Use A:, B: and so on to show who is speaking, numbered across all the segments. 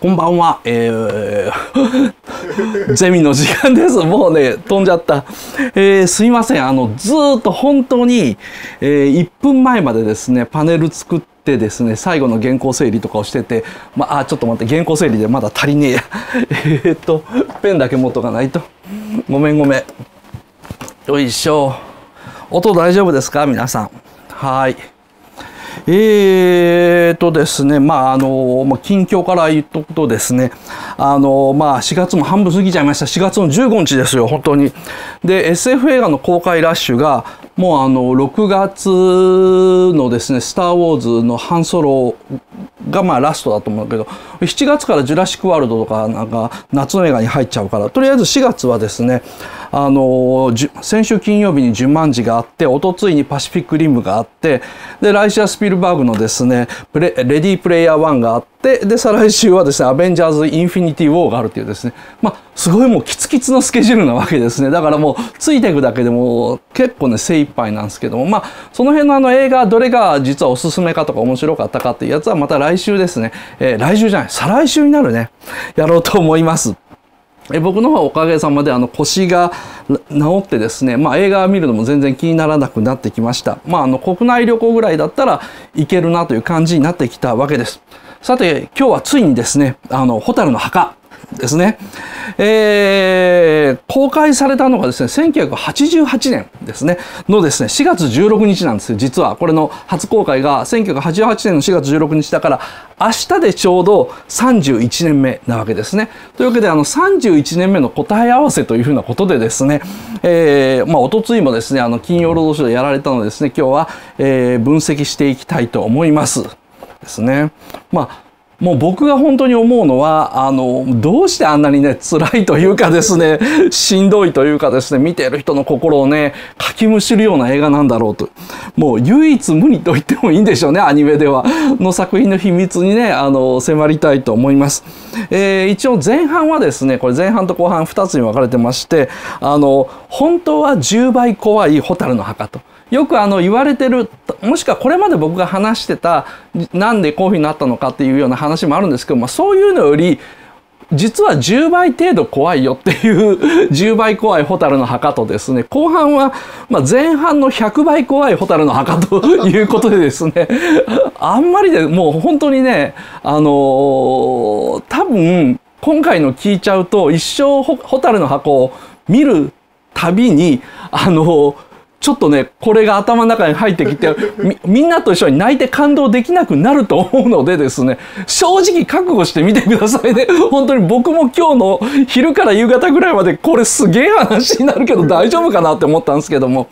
A: こんばんは。えー、ゼミの時間です。もうね、飛んじゃった。えー、すいません。あの、ずっと本当に、えー、1分前までですね、パネル作って、ですね、最後の原稿整理とかをしてて、まあ、ちょっと待って原稿整理でまだ足りねえや えっとペンだけ持っとかないとごめんごめんよいしょ音大丈夫ですか皆さんはいえーとですね、まあ、あの、まあ、近況から言っとくとですね、あの、まあ、4月も半分過ぎちゃいました。4月の15日ですよ、本当に。で、SF 映画の公開ラッシュが、もうあの6月のですね「スター・ウォーズ」の半ソロがまあラストだと思うけど7月から「ジュラシック・ワールド」とかなんか夏の映画に入っちゃうからとりあえず4月はですねあの先週金曜日に「十万字」があっておとついに「パシフィック・リム」があってで来週はスピルバーグのですね「レディープレイヤー1」があって。でで再来週はですね「アベンジャーズ・インフィニティ・ウォー」があるっていうですねまあすごいもうキツキツのスケジュールなわけですねだからもうついていくだけでも結構ね精一杯なんですけどもまあその辺のあの映画どれが実はおすすめかとか面白かったかっていうやつはまた来週ですね、えー、来週じゃない再来週になるねやろうと思います。え僕の方はおかげさまであの腰が治ってですね、まあ、映画を見るのも全然気にならなくなってきました。まあ、あの国内旅行ぐらいだったらいけるなという感じになってきたわけです。さて、今日はついにですね、あの、ホタルの墓ですね、えー、公開されたのがですね、1988年ですね、のですね、4月16日なんですよ、実は。これの初公開が1988年の4月16日だから、明日でちょうど31年目なわけですね。というわけで、あの、31年目の答え合わせというふうなことでですね、えー、まあ、おとついもですね、あの、金曜ロードショーでやられたのでですね、今日は、えー、分析していきたいと思います。ですね。まあもう僕が本当に思うのはあのどうしてあんなにね辛いというかですね しんどいというかですね見ている人の心をねかきむしるような映画なんだろうともう唯一無二と言ってもいいんでしょうねアニメではの作品の秘密にねあの迫りたいと思います、えー、一応前半はですねこれ前半と後半2つに分かれてましてあの本当は10倍怖い蛍の墓とよくあの言われてるもしくはこれまで僕が話してたなんでこういうふうになったのかっていうような話もあるんですけどそういうのより実は10倍程度怖いよっていう10 倍怖いホタルの墓とですね後半は、まあ、前半の100倍怖いホタルの墓ということでですね あんまりでもう本当にねあのー、多分今回の聞いちゃうと一生ホタルの箱を見るたびにあのーちょっとね、これが頭の中に入ってきてみ、みんなと一緒に泣いて感動できなくなると思うのでですね、正直覚悟してみてくださいね。本当に僕も今日の昼から夕方ぐらいまで、これすげえ話になるけど大丈夫かなって思ったんですけども、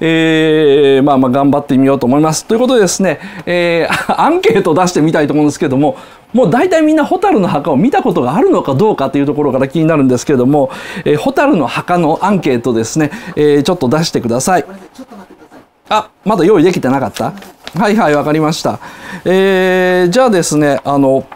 A: えー、まあまあ頑張ってみようと思います。ということでですね、えー、アンケート出してみたいと思うんですけども、もう大体みんな蛍の墓を見たことがあるのかどうかというところから気になるんですけれども、えー、蛍の墓のアンケートですね、えー、ちょっと出してください。あ、まだ用意できてなかったはいはい、わかりました。えー、じゃあですね、あの、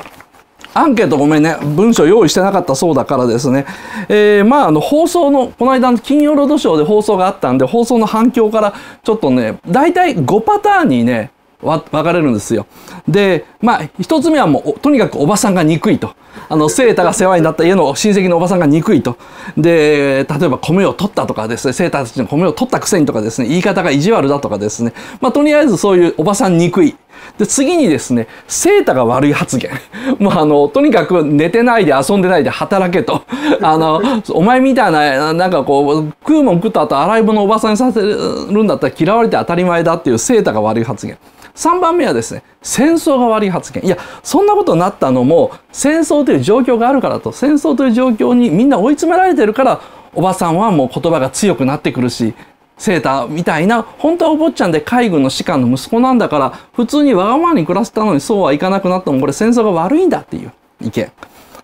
A: アンケートごめんね。文章用意してなかったそうだからですね。えー、まあ、あの、放送の、この間金曜ロードショーで放送があったんで、放送の反響から、ちょっとね、大体5パターンにね、分かれるんですよ。で、まあ、一つ目はもう、とにかくおばさんが憎いと。あの、セータが世話になった家の親戚のおばさんが憎いと。で、例えば米を取ったとかですね、セータたちの米を取ったくせにとかですね、言い方が意地悪だとかですね。まあ、とりあえずそういうおばさん憎い。で、次にですね、セータが悪い発言。も うあの、とにかく寝てないで遊んでないで働けと。あの、お前みたいな、なんかこう、食うもん食った後洗い物おばさんにさせるんだったら嫌われて当たり前だっていうセータが悪い発言。3番目はですね、戦争が悪い発言。いや、そんなことになったのも、戦争という状況があるからと、戦争という状況にみんな追い詰められてるから、おばさんはもう言葉が強くなってくるし、セーターみたいな、本当はお坊ちゃんで海軍の士官の息子なんだから、普通にわがままに暮らせたのにそうはいかなくなっても、これ戦争が悪いんだっていう意見。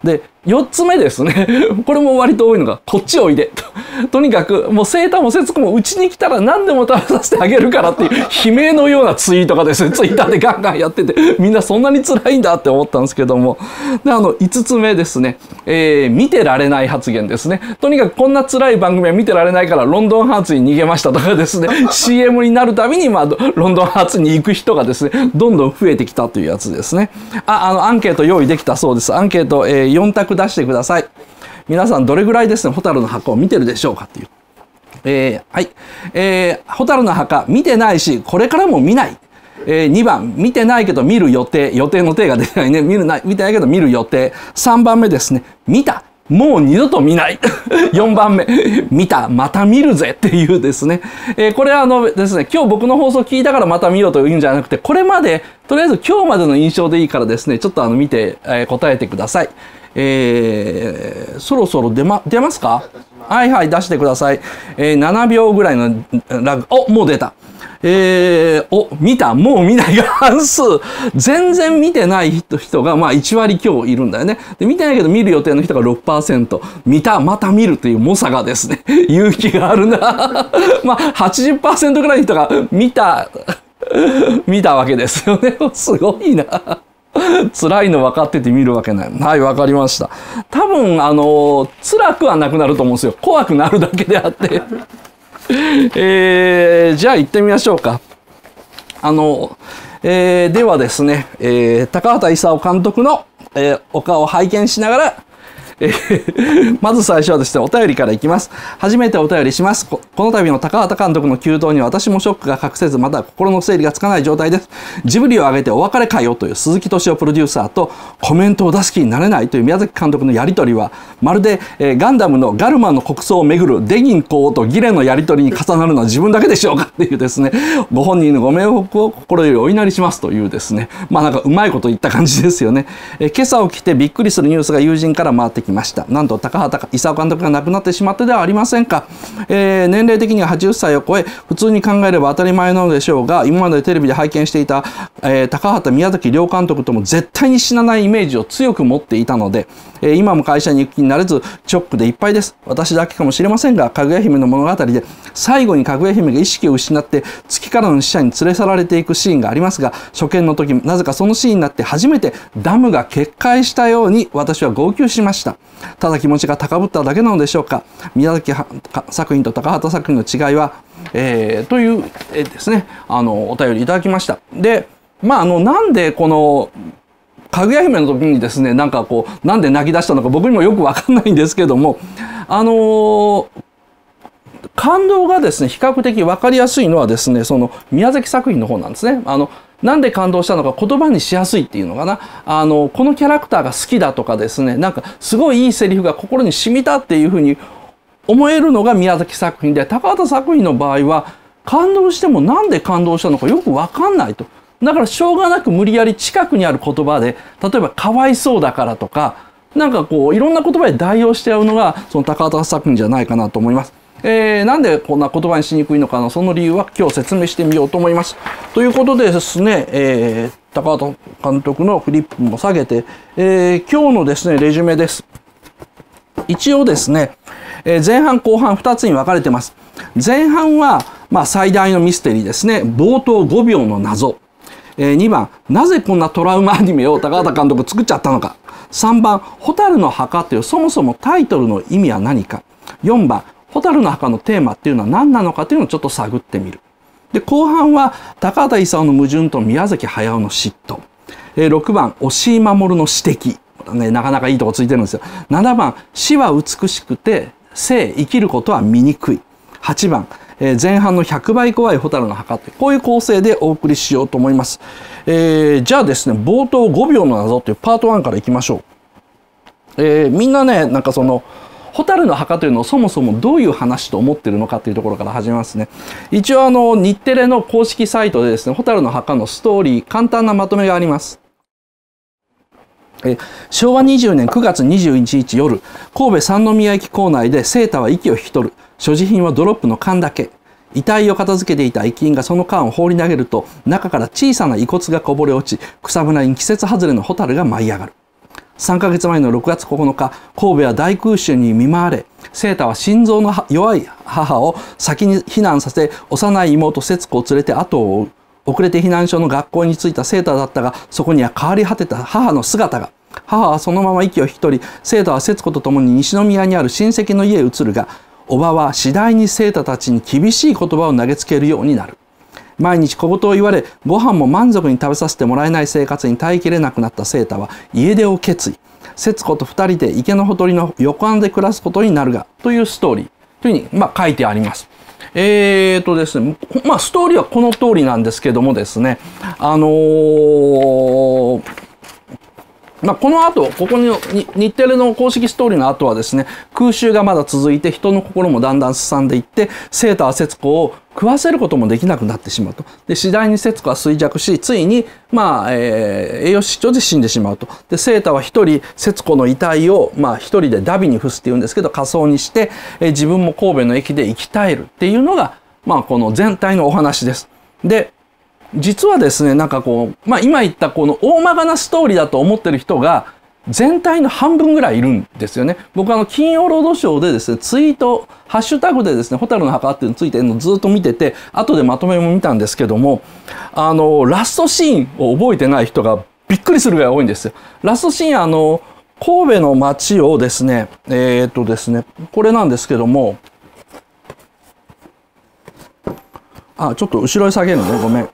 A: で、4つ目ですね。これも割と多いのが、こっちおいで。とにかく、もう生誕も節子もうちに来たら何でも食べさせてあげるからっていう悲鳴のようなツイートがですね、ツイッターでガンガンやってて、みんなそんなに辛いんだって思ったんですけども。で、あの、5つ目ですね、えー、見てられない発言ですね。とにかくこんな辛い番組は見てられないからロンドンハーツに逃げましたとかですね、CM になるたびに、まあ、ロンドンハーツに行く人がですね、どんどん増えてきたというやつですね。あ、あの、アンケート用意できたそうです。アンケート、えー、4択出してください。皆さんどれぐらいですね、ホタルの墓を見てるでしょうかっていう。えー、はい。えー、ホタルの墓見てないし、これからも見ない。えー、2番、見てないけど見る予定。予定の手が出ないね。見るない、見てないけど見る予定。3番目ですね。見た。もう二度と見ない。4 番目。見た。また見るぜっていうですね。えー、これはあのですね、今日僕の放送聞いたからまた見ようというんじゃなくて、これまで、とりあえず今日までの印象でいいからですね、ちょっとあの見て、えー、答えてください。えー、そろそろ出ま、出ますかはいはい、出してください。えー、7秒ぐらいのラグ、お、もう出た。えー、お、見たもう見ないが半数。全然見てない人が、まあ1割強いるんだよね。で、見てないけど見る予定の人が6%。見た、また見るという猛者がですね、勇気があるな。まあ80%ぐらいの人が見た、見たわけですよね。すごいな。辛いの分かってて見るわけない。はい、分かりました。多分、あの、辛くはなくなると思うんですよ。怖くなるだけであって。えー、じゃあ行ってみましょうか。あの、えー、ではですね、えー、高畑勲監督の、えー、お顔を拝見しながら、え まず最初はですね、お便りからいきます。初めてお便りします。この度の高畑監督の急騰に私もショックが隠せず、また心の整理がつかない状態です。ジブリを挙げてお別れかよという鈴木敏夫プロデューサーとコメントを出す気になれないという宮崎監督のやりとりは、まるで、えー、ガンダムのガルマの国葬をめぐるデギン公とギレンのやり取りに重なるのは自分だけでしょうかっていうですね、ご本人のご冥福を心よりお祈りしますというですね、まあなんかうまいこと言った感じですよね。えー、今朝起きてびっくりするニュースが友人から回ってきましたなんと高畑勲監督が亡くなってしまってではありませんか、えー、年齢的には80歳を超え普通に考えれば当たり前なのでしょうが今までテレビで拝見していた、えー、高畑宮崎両監督とも絶対に死なないイメージを強く持っていたので、えー、今も会社に行く気になれずチョックでいっぱいです私だけかもしれませんがかぐや姫の物語で最後にかぐや姫が意識を失って月からの死者に連れ去られていくシーンがありますが初見の時なぜかそのシーンになって初めてダムが決壊したように私は号泣しましたただ気持ちが高ぶっただけなのでしょうか宮崎作品と高畑作品の違いは、えー、という、えー、ですねあのお便りいただきました。でまああのなんでこのかぐや姫の時にですねなんかこうなんで泣き出したのか僕にもよく分かんないんですけどもあのー、感動がですね比較的分かりやすいのはですねその宮崎作品の方なんですね。あのなんで感動したのか言葉にしやすいっていうのかな。あの、このキャラクターが好きだとかですね、なんかすごいいいセリフが心に染みたっていうふうに思えるのが宮崎作品で、高畑作品の場合は感動してもなんで感動したのかよくわかんないと。だからしょうがなく無理やり近くにある言葉で、例えばかわいそうだからとか、なんかこういろんな言葉で代用しちゃうのがその高畑作品じゃないかなと思います。えー、なんでこんな言葉にしにくいのかのその理由は今日説明してみようと思います。ということでですね、えー、高畑監督のフリップも下げて、えー、今日のですね、レジュメです。一応ですね、え前半後半2つに分かれてます。前半は、まあ、最大のミステリーですね、冒頭5秒の謎。え2番、なぜこんなトラウマアニメを 高畑監督作っちゃったのか。3番、蛍の墓というそもそもタイトルの意味は何か。4番、蛍の墓のテーマっていうのは何なのかというのをちょっと探ってみる。で、後半は高畑勲の矛盾と宮崎駿の嫉妬。え6番、押井守の指摘。ね、なかなかいいとこついてるんですよ。7番、死は美しくて、生、生きることは醜い。8番、えー、前半の100倍怖い蛍の墓って、こういう構成でお送りしようと思います。えー、じゃあですね、冒頭5秒の謎というパート1からいきましょう。えー、みんなね、なんかその、蛍の墓というのをそもそもどういう話と思ってるのかというところから始めますね。一応あの、日テレの公式サイトでですね、蛍の墓のストーリー、簡単なまとめがあります。え昭和20年9月21日夜、神戸三宮駅構内で生太は息を引き取る。所持品はドロップの缶だけ。遺体を片付けていた駅員がその缶を放り投げると、中から小さな遺骨がこぼれ落ち、草むらに季節外れの蛍が舞い上がる。3ヶ月前の6月9日、神戸は大空襲に見舞われ、聖太は心臓の弱い母を先に避難させ、幼い妹節子を連れて後を追う。遅れて避難所の学校に着いた聖太だったが、そこには変わり果てた母の姿が。母はそのまま息を引き取り、聖太は節子と共に西宮にある親戚の家へ移るが、叔母は次第に生徒たちに厳しい言葉を投げつけるようになる。毎日小言を言われ、ご飯も満足に食べさせてもらえない生活に耐えきれなくなった聖太は家出を決意。節子と2人で池のほとりの横穴で暮らすことになるが、というストーリー。というふうに、まあ、書いてあります。えーとですね、まあ、ストーリーはこの通りなんですけどもですね、あのーまあ、この後、ここに日テレの公式ストーリーの後はですね、空襲がまだ続いて人の心もだんだん進んでいって、生徒は節子を食わせることもできなくなってしまうと。で、次第に節子は衰弱し、ついに、まあ、えー、栄養失調で死んでしまうと。で、生徒は一人、節子の遺体を、まあ、一人でダビに伏すって言うんですけど、仮装にして、えー、自分も神戸の駅で生き絶えるっていうのが、まあ、この全体のお話です。で、実はですね、なんかこう、まあ今言ったこの大まかなストーリーだと思ってる人が、全体の半分ぐらいいるんですよね。僕あの、金曜ロードショーでですね、ツイート、ハッシュタグでですね、ホタルの墓っていうのついてるのずっと見てて、後でまとめも見たんですけども、あの、ラストシーンを覚えてない人がびっくりするぐらい多いんですよ。ラストシーン、あの、神戸の街をですね、えー、っとですね、これなんですけども、あ、ちょっと後ろへ下げるね、ごめん。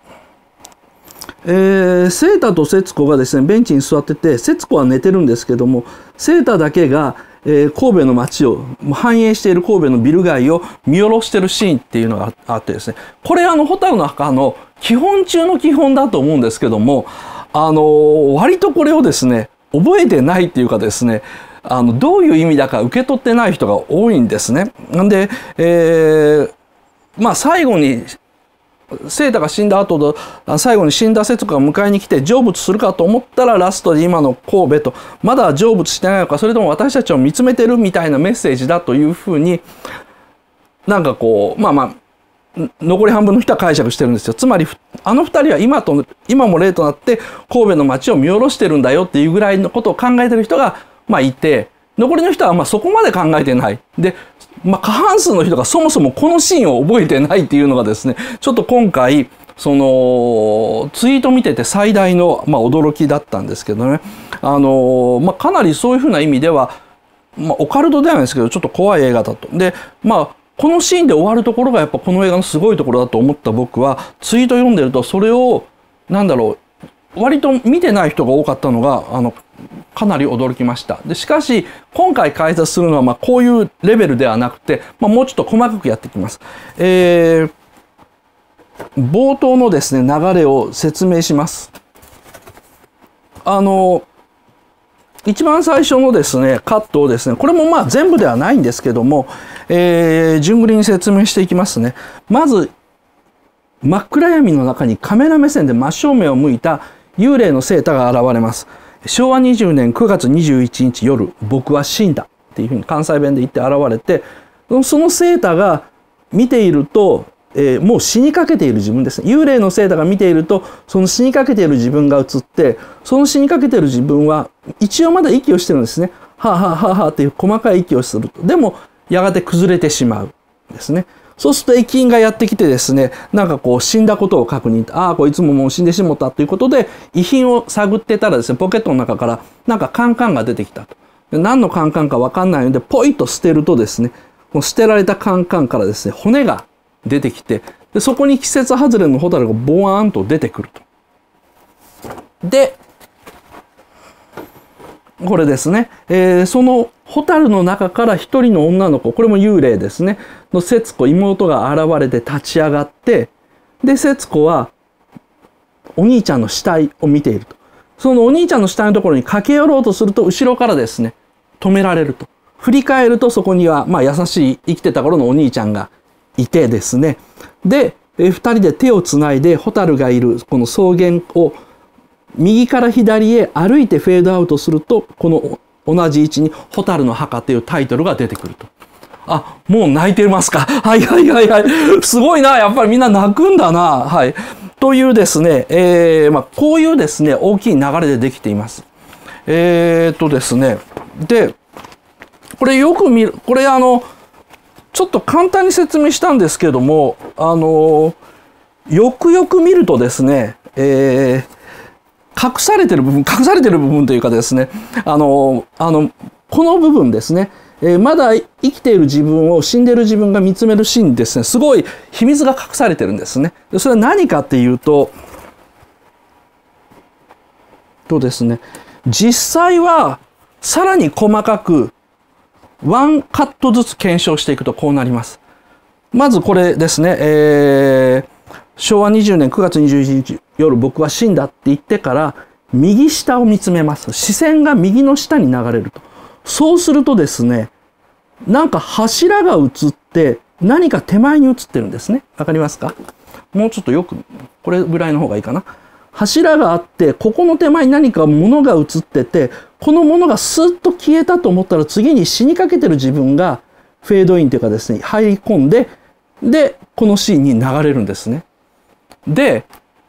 A: えー、セータと節子がですねベンチに座ってて節子は寝てるんですけどもセータだけが、えー、神戸の街を繁栄している神戸のビル街を見下ろしてるシーンっていうのがあってですねこれあの蛍の墓の基本中の基本だと思うんですけどもあのー、割とこれをですね覚えてないっていうかですねあのどういう意味だか受け取ってない人が多いんですね。なんで、えーまあ、最後にセータが死んだ後で最後に死んだ節子が迎えに来て成仏するかと思ったらラストで今の神戸とまだ成仏してないのかそれとも私たちを見つめてるみたいなメッセージだというふうになんかこうまあまあ残り半分の人は解釈してるんですよつまりあの二人は今と今も例となって神戸の街を見下ろしてるんだよっていうぐらいのことを考えてる人がまあいて残りの人はまそこまで考えてない。で、まあ、過半数の人がそもそもこのシーンを覚えてないっていうのがですね、ちょっと今回、そのツイート見てて最大の、まあ、驚きだったんですけどね、あのまあ、かなりそういうふうな意味では、まあ、オカルトではないですけどちょっと怖い映画だと。でまあこのシーンで終わるところがやっぱこの映画のすごいところだと思った僕はツイート読んでるとそれをなんだろう割と見てない人が多かったのがあのかなり驚きました。で、しかし、今回解説するのは、まあ、こういうレベルではなくて、まあ、もうちょっと細かくやっていきます。えー、冒頭のですね、流れを説明します。あの、一番最初のですね、カットをですね、これもまあ全部ではないんですけども、えー、順繰りに説明していきますね。まず、真っ暗闇の中にカメラ目線で真正面を向いた幽霊のセーターが現れます。昭和20年9月21日夜僕は死んだっていうふうに関西弁で言って現れてそのセーターが見ていると、えー、もう死にかけている自分ですね幽霊のセーターが見ているとその死にかけている自分が映ってその死にかけている自分は一応まだ息をしてるんですねはあはあはあはあっていう細かい息をするとでもやがて崩れてしまうですね。そうすると駅員がやってきてですね、なんかこう死んだことを確認、ああ、こいつももう死んでしもたということで、遺品を探ってたらですね、ポケットの中からなんかカンカンが出てきたと。何のカンカンかわかんないので、ポイッと捨てるとですね、この捨てられたカンカンからですね、骨が出てきて、でそこに季節外れのホタルがボワーンと出てくると。で、これですね、えー、その蛍の中から一人の女の子これも幽霊ですねの節子妹が現れて立ち上がってで節子はお兄ちゃんの死体を見ているとそのお兄ちゃんの死体のところに駆け寄ろうとすると後ろからですね止められると振り返るとそこには、まあ、優しい生きてた頃のお兄ちゃんがいてですねで2人で手をつないで蛍がいるこの草原を右から左へ歩いてフェードアウトするとこの同じ位置に「蛍の墓」というタイトルが出てくると。あ、もう泣いてますか。はいはいはいはい。すごいな。やっぱりみんな泣くんだな。はい。というですね、えー、まあ、こういうですね、大きい流れでできています。えー、っとですね。で、これよく見る、これあの、ちょっと簡単に説明したんですけども、あの、よくよく見るとですね、えー隠されてる部分、隠されてる部分というかですね、あの、あの、この部分ですね、えー、まだ生きている自分を死んでいる自分が見つめるシーンですね、すごい秘密が隠されてるんですね。それは何かっていうと、とですね、実際はさらに細かくワンカットずつ検証していくとこうなります。まずこれですね、えー、昭和20年9月21日夜僕は死んだって言ってから右下を見つめます視線が右の下に流れるとそうするとですねなんか柱が映って何か手前に映ってるんですねわかりますかもうちょっとよくこれぐらいの方がいいかな柱があってここの手前に何か物が映っててこの物がスーッと消えたと思ったら次に死にかけてる自分がフェードインというかですね入り込んででこのシーンに流れるんですねで、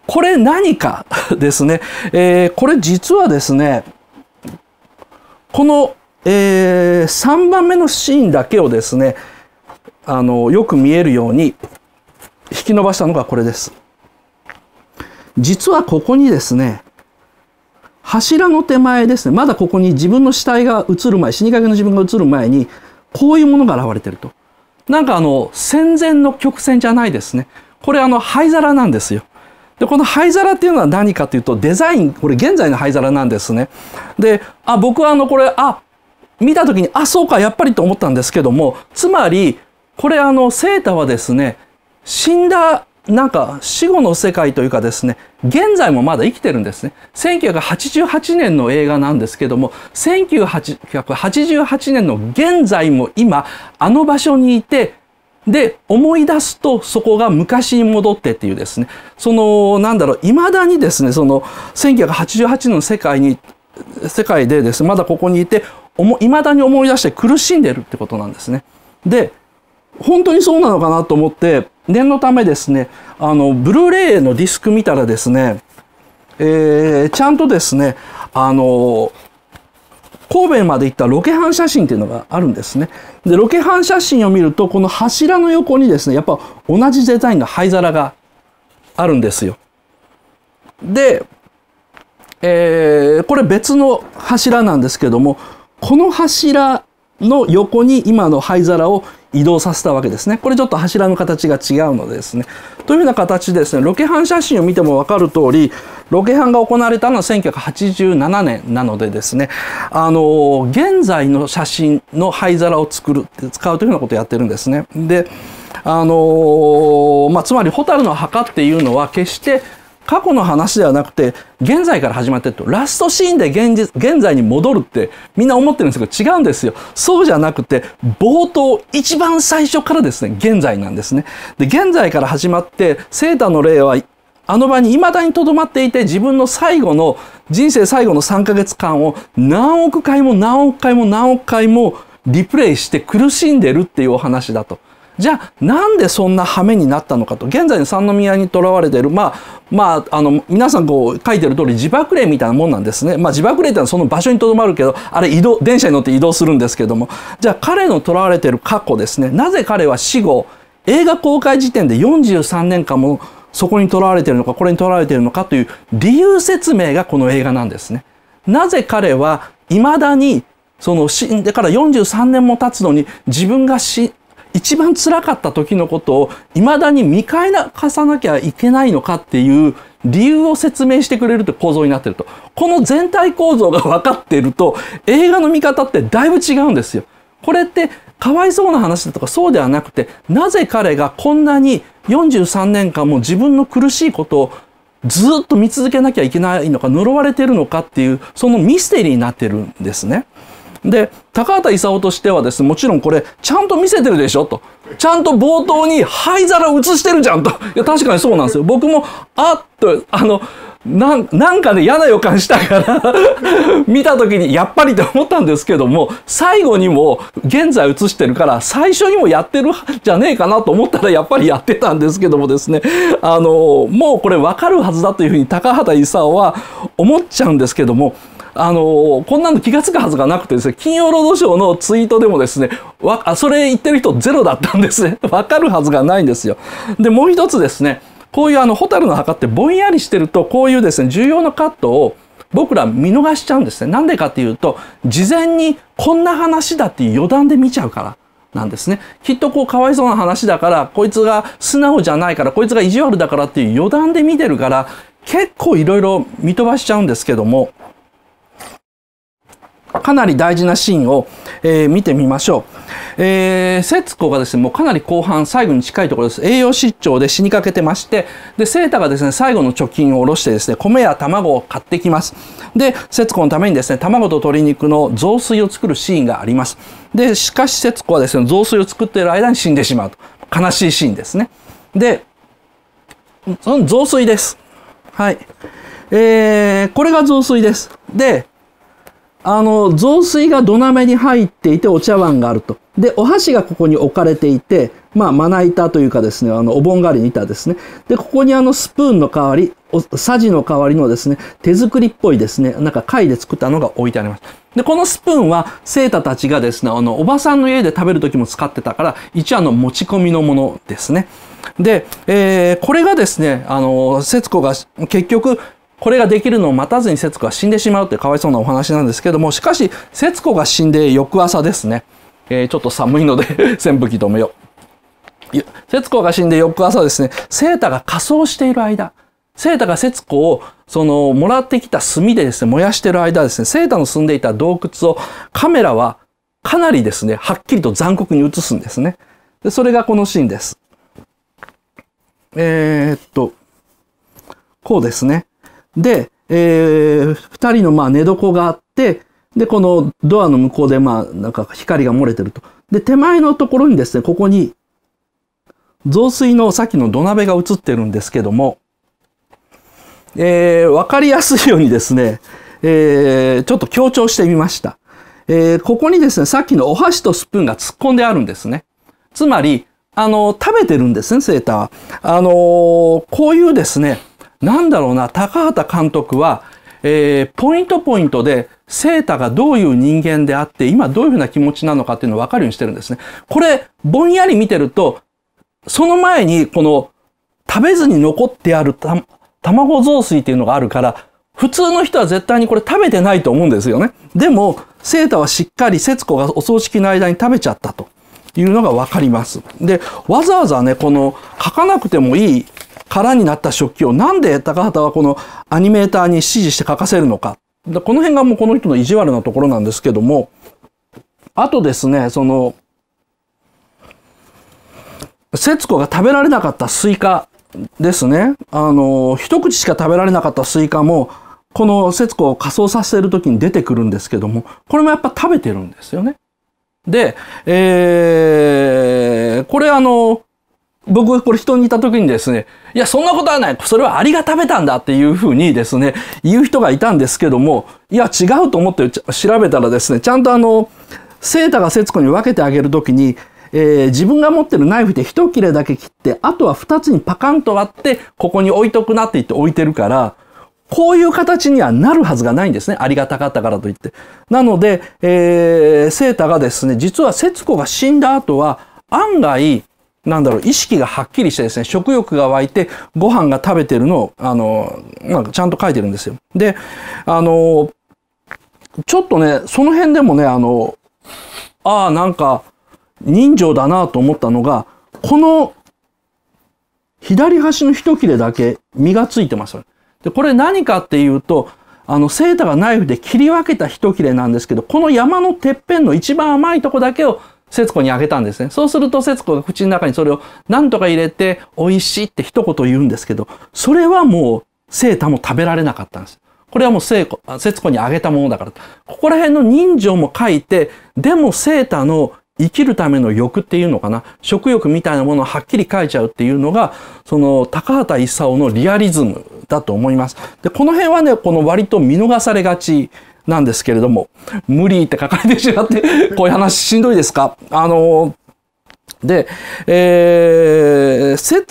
A: これ何か ですね、えー、これ実はですね、この、えー、3番目のシーンだけをですね、あの、よく見えるように引き伸ばしたのがこれです。実はここにですね、柱の手前ですね、まだここに自分の死体が映る前、死にかけの自分が映る前に、こういうものが現れてると。なんかあの、戦前の曲線じゃないですね。これあの灰皿なんですよ。でこの灰皿っていうのは何かというとデザインこれ現在の灰皿なんですね。であ僕はあのこれあ見た時にあそうかやっぱりと思ったんですけどもつまりこれあのセータはですね死んだなんか死後の世界というかですね現在もまだ生きてるんですね1988年の映画なんですけども1988年の現在も今あの場所にいてで、思い出すとそこが昔に戻ってっていうですね、その、なんだろう、未だにですね、その、1988年の世界に、世界でですね、まだここにいて、いまだに思い出して苦しんでるってことなんですね。で、本当にそうなのかなと思って、念のためですね、あの、ブルーレイのディスク見たらですね、えー、ちゃんとですね、あの、神戸まで行ったロケハン写真っていうのがあるんですね。で、ロケハン写真を見ると、この柱の横にですね、やっぱ同じデザインの灰皿があるんですよ。で、えー、これ別の柱なんですけども、この柱の横に今の灰皿を移動させたわけですね。これちょっと柱の形が違うのでですね。というような形でですね、ロケハン写真を見ても分かる通り、ロケハンが行われたのは1987年なのでですね、あの、現在の写真の灰皿を作る、使うというようなことをやってるんですね。で、あのまあ、つまり蛍の墓っていうのは決して過去の話ではなくて、現在から始まってると、ラストシーンで現実、現在に戻るってみんな思ってるんですけど違うんですよ。そうじゃなくて、冒頭、一番最初からですね、現在なんですね。で、現在から始まって、セーターの例はあの場に未だに留まっていて自分の最後の人生最後の3ヶ月間を何億回も何億回も何億回もリプレイして苦しんでるっていうお話だと。じゃあなんでそんな羽目になったのかと現在の三宮にとらわれているまあまあ、あの皆さんこう書いてる通り自爆霊みたいなもんなんですね、まあ、自爆霊ってのはその場所にとどまるけどあれ移動電車に乗って移動するんですけどもじゃあ彼のとらわれてる過去ですねなぜ彼は死後映画公開時点で43年間もそこにとらわれてるのかこれにとらわれてるのかという理由説明がこの映画なんですね。なぜ彼は未だにその死んでから43年も経つのに自分が死一番辛かった時のことを未だに見返さなきゃいけないのかっていう理由を説明してくれるって構造になってると。この全体構造が分かってると映画の見方ってだいぶ違うんですよ。これってかわいそうな話だとかそうではなくてなぜ彼がこんなに43年間も自分の苦しいことをずっと見続けなきゃいけないのか呪われてるのかっていうそのミステリーになってるんですね。で高畑勲としてはですね、もちろんこれ、ちゃんと見せてるでしょと。ちゃんと冒頭に灰皿映してるじゃんと。いや、確かにそうなんですよ。僕も、あっと、あの、なん、なんかね、嫌な予感したから 見た時に、やっぱりて思ったんですけども、最後にも、現在映してるから、最初にもやってるじゃねえかなと思ったら、やっぱりやってたんですけどもですね、あの、もうこれわかるはずだというふうに高畑勲は思っちゃうんですけども、あの、こんなの気がつくはずがなくてですね、金曜ロード労働省のツイートでもですね、わあそれ言ってる人ゼロだったんですね。わかるはずがないんですよ。で、もう一つですね、こういうあの、ホタルの墓ってぼんやりしてると、こういうですね、重要なカットを僕ら見逃しちゃうんですね。なんでかっていうと、事前にこんな話だっていう余談で見ちゃうから。なんですね。きっとこうかわいそうな話だから、こいつが素直じゃないから、こいつが意地悪だからっていう余談で見てるから、結構いろいろ見飛ばしちゃうんですけども、かなり大事なシーンを、えー、見てみましょう。えー、節子がですね、もうかなり後半、最後に近いところです。栄養失調で死にかけてまして、で、セータがですね、最後の貯金を下ろしてですね、米や卵を買ってきます。で、節子のためにですね、卵と鶏肉の雑炊を作るシーンがあります。で、しかし節子はですね、雑炊を作っている間に死んでしまうと。悲しいシーンですね。で、その雑炊です。はい。えー、これが雑炊です。で、あの、雑炊が土鍋に入っていてお茶碗があると。で、お箸がここに置かれていて、まあ、まな板というかですね、あの、お盆代わりに板ですね。で、ここにあの、スプーンの代わり、さじの代わりのですね、手作りっぽいですね、なんか貝で作ったのが置いてあります。で、このスプーンは、生徒たちがですね、あの、おばさんの家で食べる時も使ってたから、一応あの、持ち込みのものですね。で、えー、これがですね、あの、節子が結局、これができるのを待たずに節子が死んでしまうってかわいそうなお話なんですけども、しかし、節子が死んで翌朝ですね。えー、ちょっと寒いので扇風機止めよう。節子が死んで翌朝ですね、セ太タが仮装している間、セ太タが節子を、その、もらってきた炭でですね、燃やしている間ですね、セ太タの住んでいた洞窟をカメラはかなりですね、はっきりと残酷に映すんですね。で、それがこのシーンです。えー、っと、こうですね。で、えー、二人のまあ寝床があって、で、このドアの向こうでまあ、なんか光が漏れてると。で、手前のところにですね、ここに、増水のさっきの土鍋が映ってるんですけども、えー、わかりやすいようにですね、えー、ちょっと強調してみました。えー、ここにですね、さっきのお箸とスプーンが突っ込んであるんですね。つまり、あの、食べてるんですね、セーターは。あのー、こういうですね、なんだろうな、高畑監督は、えー、ポイントポイントで、セータがどういう人間であって、今どういうふうな気持ちなのかっていうのを分かるようにしてるんですね。これ、ぼんやり見てると、その前に、この、食べずに残ってある卵雑炊っていうのがあるから、普通の人は絶対にこれ食べてないと思うんですよね。でも、セータはしっかり節子がお葬式の間に食べちゃったというのがわかります。で、わざわざね、この書かなくてもいい空になった食器をなんで高畑はこのアニメーターに指示して書かせるのか。この辺がもうこの人の意地悪なところなんですけども、あとですね、その、節子が食べられなかったスイカですね。あの、一口しか食べられなかったスイカも、この節子を仮装させる時に出てくるんですけども、これもやっぱ食べてるんですよね。で、えー、これあの、僕、これ人にいた時にですね、いや、そんなことはない。それはアリが食べたんだっていうふうにですね、言う人がいたんですけども、いや、違うと思って調べたらですね、ちゃんとあの、セータが節子に分けてあげる時に、えー、自分が持ってるナイフで一切れだけ切って、あとは二つにパカンと割って、ここに置いとくなって言って置いてるから、こういう形にはなるはずがないんですね。ありがたかったからといって。なので、えー、セータがですね、実は節子が死んだ後は、案外、なんだろう、意識がはっきりしてですね、食欲が湧いて、ご飯が食べてるのを、あの、なんかちゃんと書いてるんですよ。で、あの、ちょっとね、その辺でもね、あの、ああ、なんか、人情だなと思ったのが、この、左端の一切れだけ身がついてます。で、これ何かっていうと、あの、セータがナイフで切り分けた一切れなんですけど、この山のてっぺんの一番甘いとこだけを節子にあげたんですね。そうすると節子が口の中にそれを何とか入れて美味しいって一言言うんですけど、それはもう聖太も食べられなかったんです。これはもう聖子、節子にあげたものだから。ここら辺の人情も書いて、でも聖太の生きるための欲っていうのかな食欲みたいなものをはっきり書いちゃうっていうのがその高畑勲のリアリズムだと思います。でこの辺はねこの割と見逃されがちなんですけれども、無理って書かれてしまって、こういう話しんどいですかあの、で、えー、セ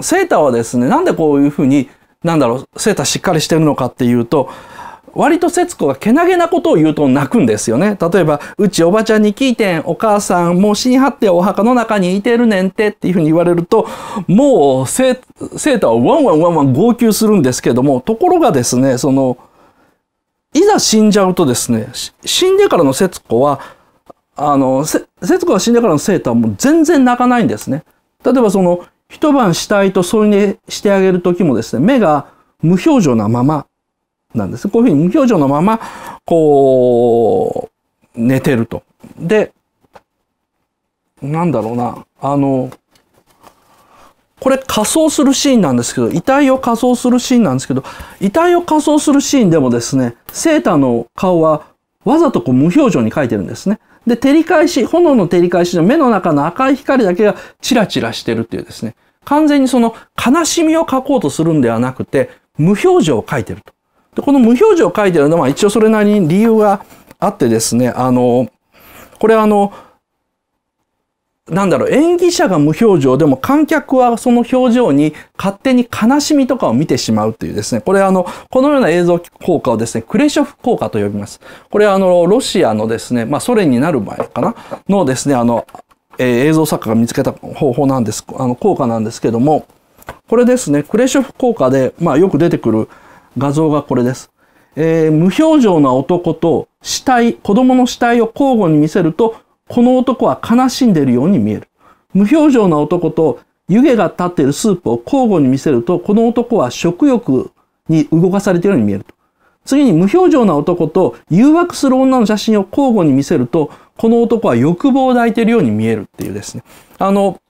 A: セーターはですね、なんでこういうふうに、なんだろう、セーターしっかりしてるのかっていうと、割と節子がけなげなことを言うと泣くんですよね。例えば、うちおばちゃんに聞いてん、お母さんもう死に張ってお墓の中にいてるねんてっていうふうに言われると、もうセーターをワンワンワンワン号泣するんですけども、ところがですね、その、いざ死んじゃうとですね、死んでからの節子は、あの、節子が死んでからの生徒はもう全然泣かないんですね。例えばその、一晩死体と添い寝してあげる時もですね、目が無表情なままなんです。こういうふうに無表情のまま、こう、寝てると。で、なんだろうな、あの、これ仮装するシーンなんですけど、遺体を仮装するシーンなんですけど、遺体を仮装するシーンでもですね、セーターの顔はわざとこう無表情に描いてるんですね。で、照り返し、炎の照り返しの目の中の赤い光だけがチラチラしてるっていうですね、完全にその悲しみを描こうとするんではなくて、無表情を描いてると。で、この無表情を描いてるのは一応それなりに理由があってですね、あの、これあの、なんだろう、演技者が無表情でも観客はその表情に勝手に悲しみとかを見てしまうというですね、これあの、このような映像効果をですね、クレショフ効果と呼びます。これあの、ロシアのですね、まあソ連になる前かな、のですね、あの、えー、映像作家が見つけた方法なんです、あの、効果なんですけども、これですね、クレショフ効果で、まあよく出てくる画像がこれです。えー、無表情な男と死体、子供の死体を交互に見せるとこの男は悲しんでいるように見える。無表情な男と湯気が立っているスープを交互に見せると、この男は食欲に動かされているように見える次に無表情な男と誘惑する女の写真を交互に見せると、この男は欲望を抱いているように見えるっていうですね。あの、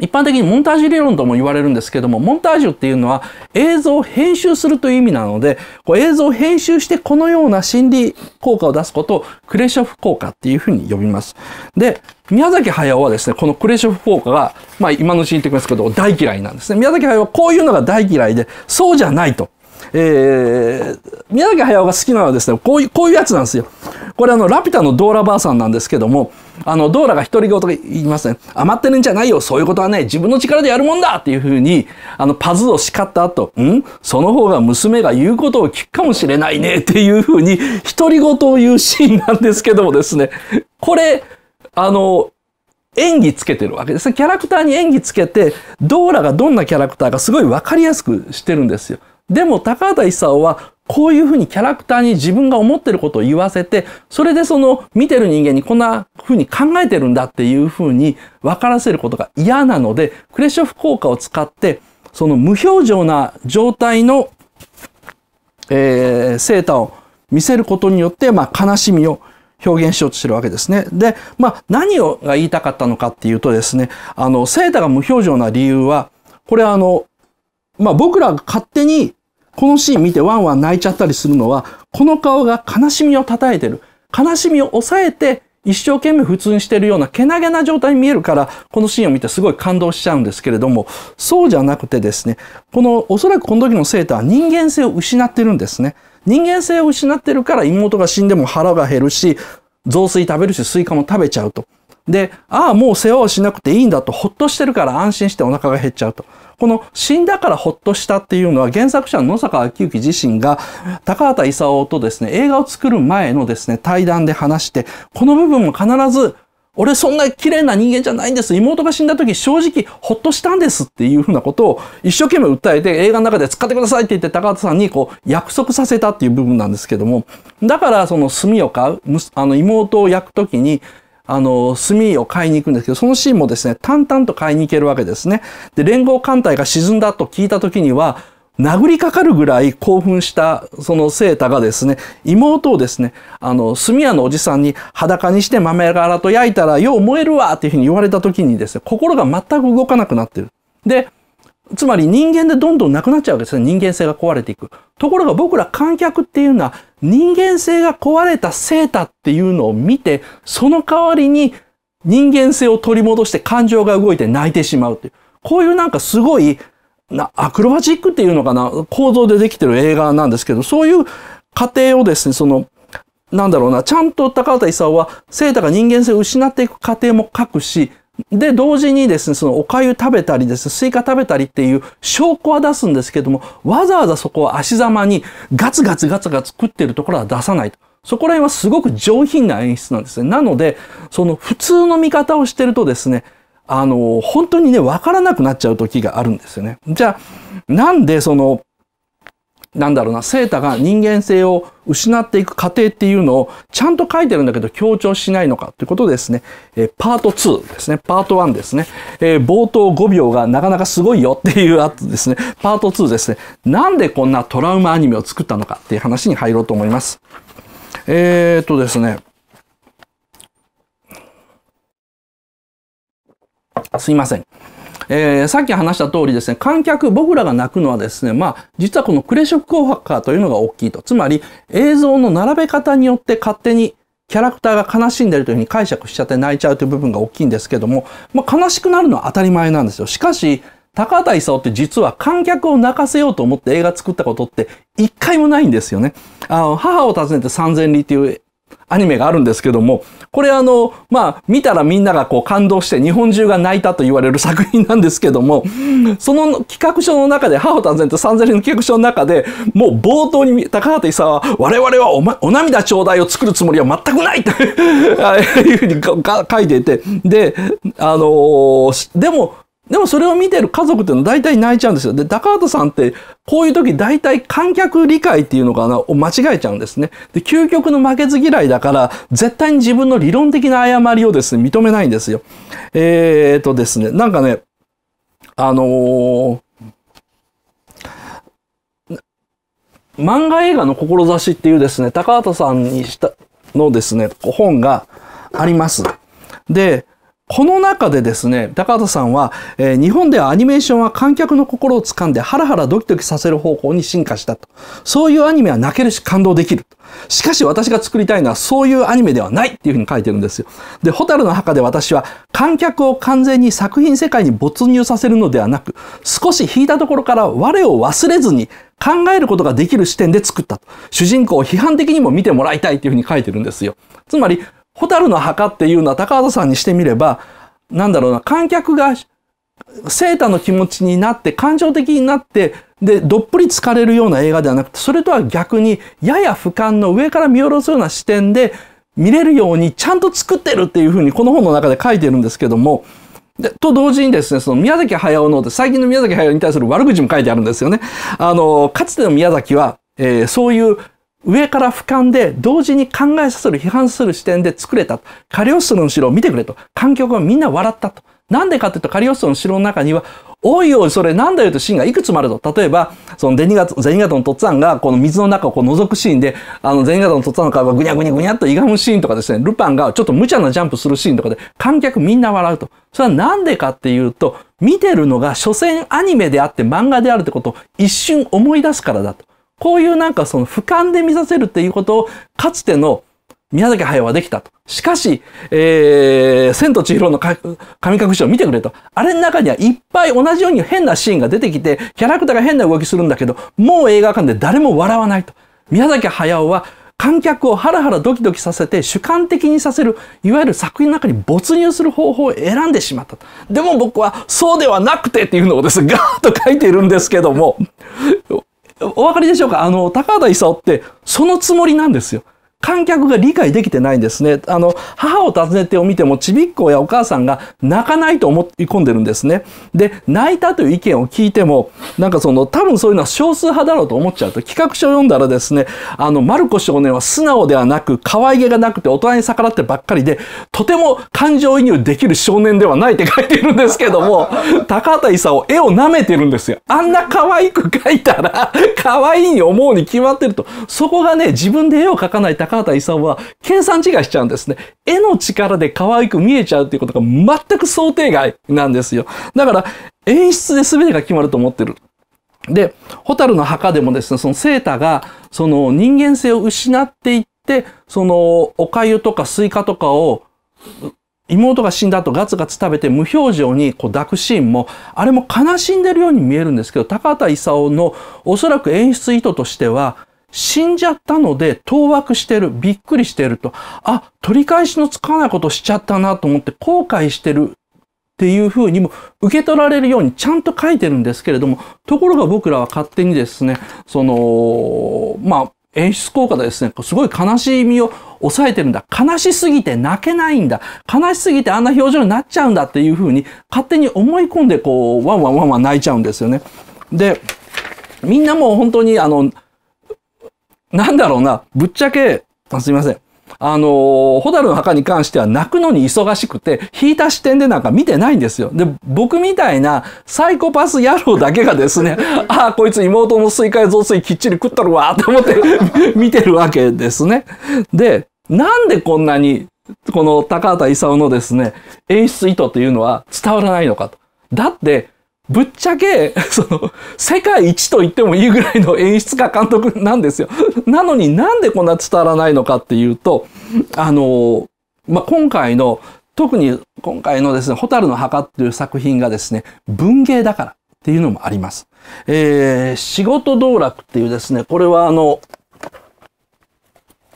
A: 一般的にモンタージュ理論とも言われるんですけども、モンタージュっていうのは映像を編集するという意味なので、こう映像を編集してこのような心理効果を出すことをクレショフ効果っていうふうに呼びます。で、宮崎駿はですね、このクレショフ効果が、まあ今のうちに言ってきますけど、大嫌いなんですね。宮崎駿はこういうのが大嫌いで、そうじゃないと。えー、宮崎駿が好きなのはですね、こういう、こういうやつなんですよ。これあの、ラピュタのドーラばあさんなんですけども、あの、ドーラが独り言と言いますね。余ってるんじゃないよ。そういうことはね、自分の力でやるもんだっていうふうに、あの、パズを叱った後、んその方が娘が言うことを聞くかもしれないねっていうふうに、独り言を言うシーンなんですけどもですね。これ、あの、演技つけてるわけですね。キャラクターに演技つけて、ドーラがどんなキャラクターかすごいわかりやすくしてるんですよ。でも高畑勲はこういうふうにキャラクターに自分が思ってることを言わせて、それでその見てる人間にこんなふうに考えてるんだっていうふうに分からせることが嫌なので、クレショフ効果を使って、その無表情な状態の、えー、セーターを見せることによって、まあ、悲しみを表現しようとしてるわけですね。で、まあ、何をが言いたかったのかっていうとですね、あの、セーターが無表情な理由は、これあの、まあ、僕らが勝手にこのシーン見てワンワン泣いちゃったりするのは、この顔が悲しみを叩いてる。悲しみを抑えて、一生懸命普通にしてるような、けなげな状態に見えるから、このシーンを見てすごい感動しちゃうんですけれども、そうじゃなくてですね、この、おそらくこの時の生徒は人間性を失ってるんですね。人間性を失ってるから妹が死んでも腹が減るし、雑炊食べるし、スイカも食べちゃうと。で、ああ、もう世話をしなくていいんだと、ほっとしてるから安心してお腹が減っちゃうと。この死んだからほっとしたっていうのは原作者の野坂昭之自身が高畑勲とですね、映画を作る前のですね、対談で話して、この部分も必ず俺そんな綺麗な人間じゃないんです。妹が死んだ時正直ほっとしたんですっていうふうなことを一生懸命訴えて映画の中で使ってくださいって言って高畑さんにこう約束させたっていう部分なんですけども。だからその炭を買う、あの妹を焼く時にあの、炭を買いに行くんですけど、そのシーンもですね、淡々と買いに行けるわけですね。で、連合艦隊が沈んだと聞いた時には、殴りかかるぐらい興奮したその聖タがですね、妹をですね、あの、炭屋のおじさんに裸にして豆柄と焼いたらよう燃えるわっていうふうに言われた時にですね、心が全く動かなくなってる。で、つまり人間でどんどんなくなっちゃうわけですね。人間性が壊れていく。ところが僕ら観客っていうのは人間性が壊れたセータっていうのを見て、その代わりに人間性を取り戻して感情が動いて泣いてしまうっていう。こういうなんかすごい、な、アクロバチックっていうのかな、構造でできてる映画なんですけど、そういう過程をですね、その、なんだろうな、ちゃんと高畑勲は、セターが人間性を失っていく過程も書くし、で、同時にですね、そのお粥食べたりですね、スイカ食べたりっていう証拠は出すんですけども、わざわざそこは足ざまにガツガツガツガツ食ってるところは出さないと。そこら辺はすごく上品な演出なんですね。なので、その普通の見方をしてるとですね、あの、本当にね、わからなくなっちゃう時があるんですよね。じゃあ、なんでその、なんだろうな、セータが人間性を失っていく過程っていうのをちゃんと書いてるんだけど強調しないのかということですね。えー、パート2ですね。パート1ですね。えー、冒頭5秒がなかなかすごいよっていうあとですね。パート2ですね。なんでこんなトラウマアニメを作ったのかっていう話に入ろうと思います。えー、っとですね。すいません。えー、さっき話した通りですね、観客、僕らが泣くのはですね、まあ、実はこのクレショックオファカーというのが大きいと。つまり、映像の並べ方によって勝手にキャラクターが悲しんでるというふうに解釈しちゃって泣いちゃうという部分が大きいんですけども、まあ、悲しくなるのは当たり前なんですよ。しかし、高畑勲って実は観客を泣かせようと思って映画作ったことって一回もないんですよね。あの、母を訪ねて三千里っていうアニメがあるんですけども、これあの、まあ、見たらみんながこう感動して日本中が泣いたと言われる作品なんですけども、その企画書の中で、ハタゼントねて三千里の企画書の中で、もう冒頭に高畑勲は、我々はお,、ま、お涙頂戴を作るつもりは全くないというふうに書いていて、で、あのー、でも、でもそれを見てる家族っていうのは大体泣いちゃうんですよ。で、高畑さんってこういう時大体観客理解っていうのかな、を間違えちゃうんですね。で、究極の負けず嫌いだから、絶対に自分の理論的な誤りをですね、認めないんですよ。えー、っとですね、なんかね、あのー、漫画映画の志っていうですね、高畑さんにした、のですね、本があります。で、この中でですね、高畑さんは、えー、日本ではアニメーションは観客の心を掴んでハラハラドキドキさせる方向に進化したと。そういうアニメは泣けるし感動できる。しかし私が作りたいのはそういうアニメではないっていうふうに書いてるんですよ。で、ホタルの墓で私は観客を完全に作品世界に没入させるのではなく、少し引いたところから我を忘れずに考えることができる視点で作ったと。主人公を批判的にも見てもらいたいっていうふうに書いてるんですよ。つまり、ホタルの墓っていうのは高畑さんにしてみれば、なんだろうな、観客がセータの気持ちになって、感情的になって、で、どっぷり疲れるような映画ではなくて、それとは逆に、やや俯瞰の上から見下ろすような視点で見れるようにちゃんと作ってるっていうふうにこの本の中で書いてるんですけども、で、と同時にですね、その宮崎駿の、最近の宮崎駿に対する悪口も書いてあるんですよね。あの、かつての宮崎は、えー、そういう上から俯瞰で同時に考えさせる、批判する視点で作れた。カリオストロの城を見てくれと。観客はみんな笑ったと。なんでかっていうと、カリオストロの城の中には、おいおい、それなんだよとシーンがいくつもあると。例えば、そのデニガト、ゼニガトのとっつぁんが、この水の中をこう覗くシーンで、あの、ゼニガトのとっつぁんの顔がぐにゃぐにゃぐにゃっと歪むシーンとかですね、ルパンがちょっと無茶なジャンプするシーンとかで、観客みんな笑うと。それはなんでかっていうと、見てるのが、所詮アニメであって漫画であるってことを一瞬思い出すからだと。こういうなんかその俯瞰で見させるっていうことをかつての宮崎駿はできたと。しかし、えー、千と千尋の神隠しを見てくれと。あれの中にはいっぱい同じように変なシーンが出てきて、キャラクターが変な動きするんだけど、もう映画館で誰も笑わないと。宮崎駿は観客をハラハラドキドキさせて主観的にさせる、いわゆる作品の中に没入する方法を選んでしまったと。でも僕はそうではなくてっていうのをですね、ガーッと書いているんですけども、お分かりでしょうかあの、高畑勲って、そのつもりなんですよ。観客が理解できてないんですね。あの、母を訪ねてを見ても、ちびっ子やお母さんが泣かないと思い込んでるんですね。で、泣いたという意見を聞いても、なんかその、多分そういうのは少数派だろうと思っちゃうと、企画書を読んだらですね、あの、マルコ少年は素直ではなく、可愛げがなくて大人に逆らってばっかりで、とても感情移入できる少年ではないって書いてるんですけども、高畑勲、絵を舐めてるんですよ。あんな可愛く描いたら、可愛いに思うに決まってると。そこがね、自分で絵を描かない高高畑勲は計算違いしちゃうんですね。絵の力で可愛く見えちゃうっていうことが全く想定外なんですよ。だから演出で全てが決まると思ってる。で、ホタルの墓でもですね、そのセータが、その人間性を失っていって、そのお粥とかスイカとかを妹が死んだ後ガツガツ食べて無表情にこう抱くシーンもあれも悲しんでるように見えるんですけど高畑勲のおそらく演出意図としては死んじゃったので、当惑してる、びっくりしてると、あ、取り返しのつかないことしちゃったなと思って後悔してるっていうふうにも受け取られるようにちゃんと書いてるんですけれども、ところが僕らは勝手にですね、その、まあ、演出効果でですね、すごい悲しみを抑えてるんだ。悲しすぎて泣けないんだ。悲しすぎてあんな表情になっちゃうんだっていうふうに勝手に思い込んでこう、ワンワンワンワン泣いちゃうんですよね。で、みんなもう本当にあの、なんだろうな、ぶっちゃけ、すいません。あのー、ホタルの墓に関しては泣くのに忙しくて、引いた視点でなんか見てないんですよ。で、僕みたいなサイコパス野郎だけがですね、ああ、こいつ妹の水海雑炊きっちり食っとるわ、と思って 見てるわけですね。で、なんでこんなに、この高畑勲のですね、演出意図というのは伝わらないのかと。だって、ぶっちゃけ、その、世界一と言ってもいいぐらいの演出家監督なんですよ。なのになんでこんな伝わらないのかっていうと、あの、まあ、今回の、特に今回のですね、ルの墓っていう作品がですね、文芸だからっていうのもあります。えー、仕事道楽っていうですね、これはあの、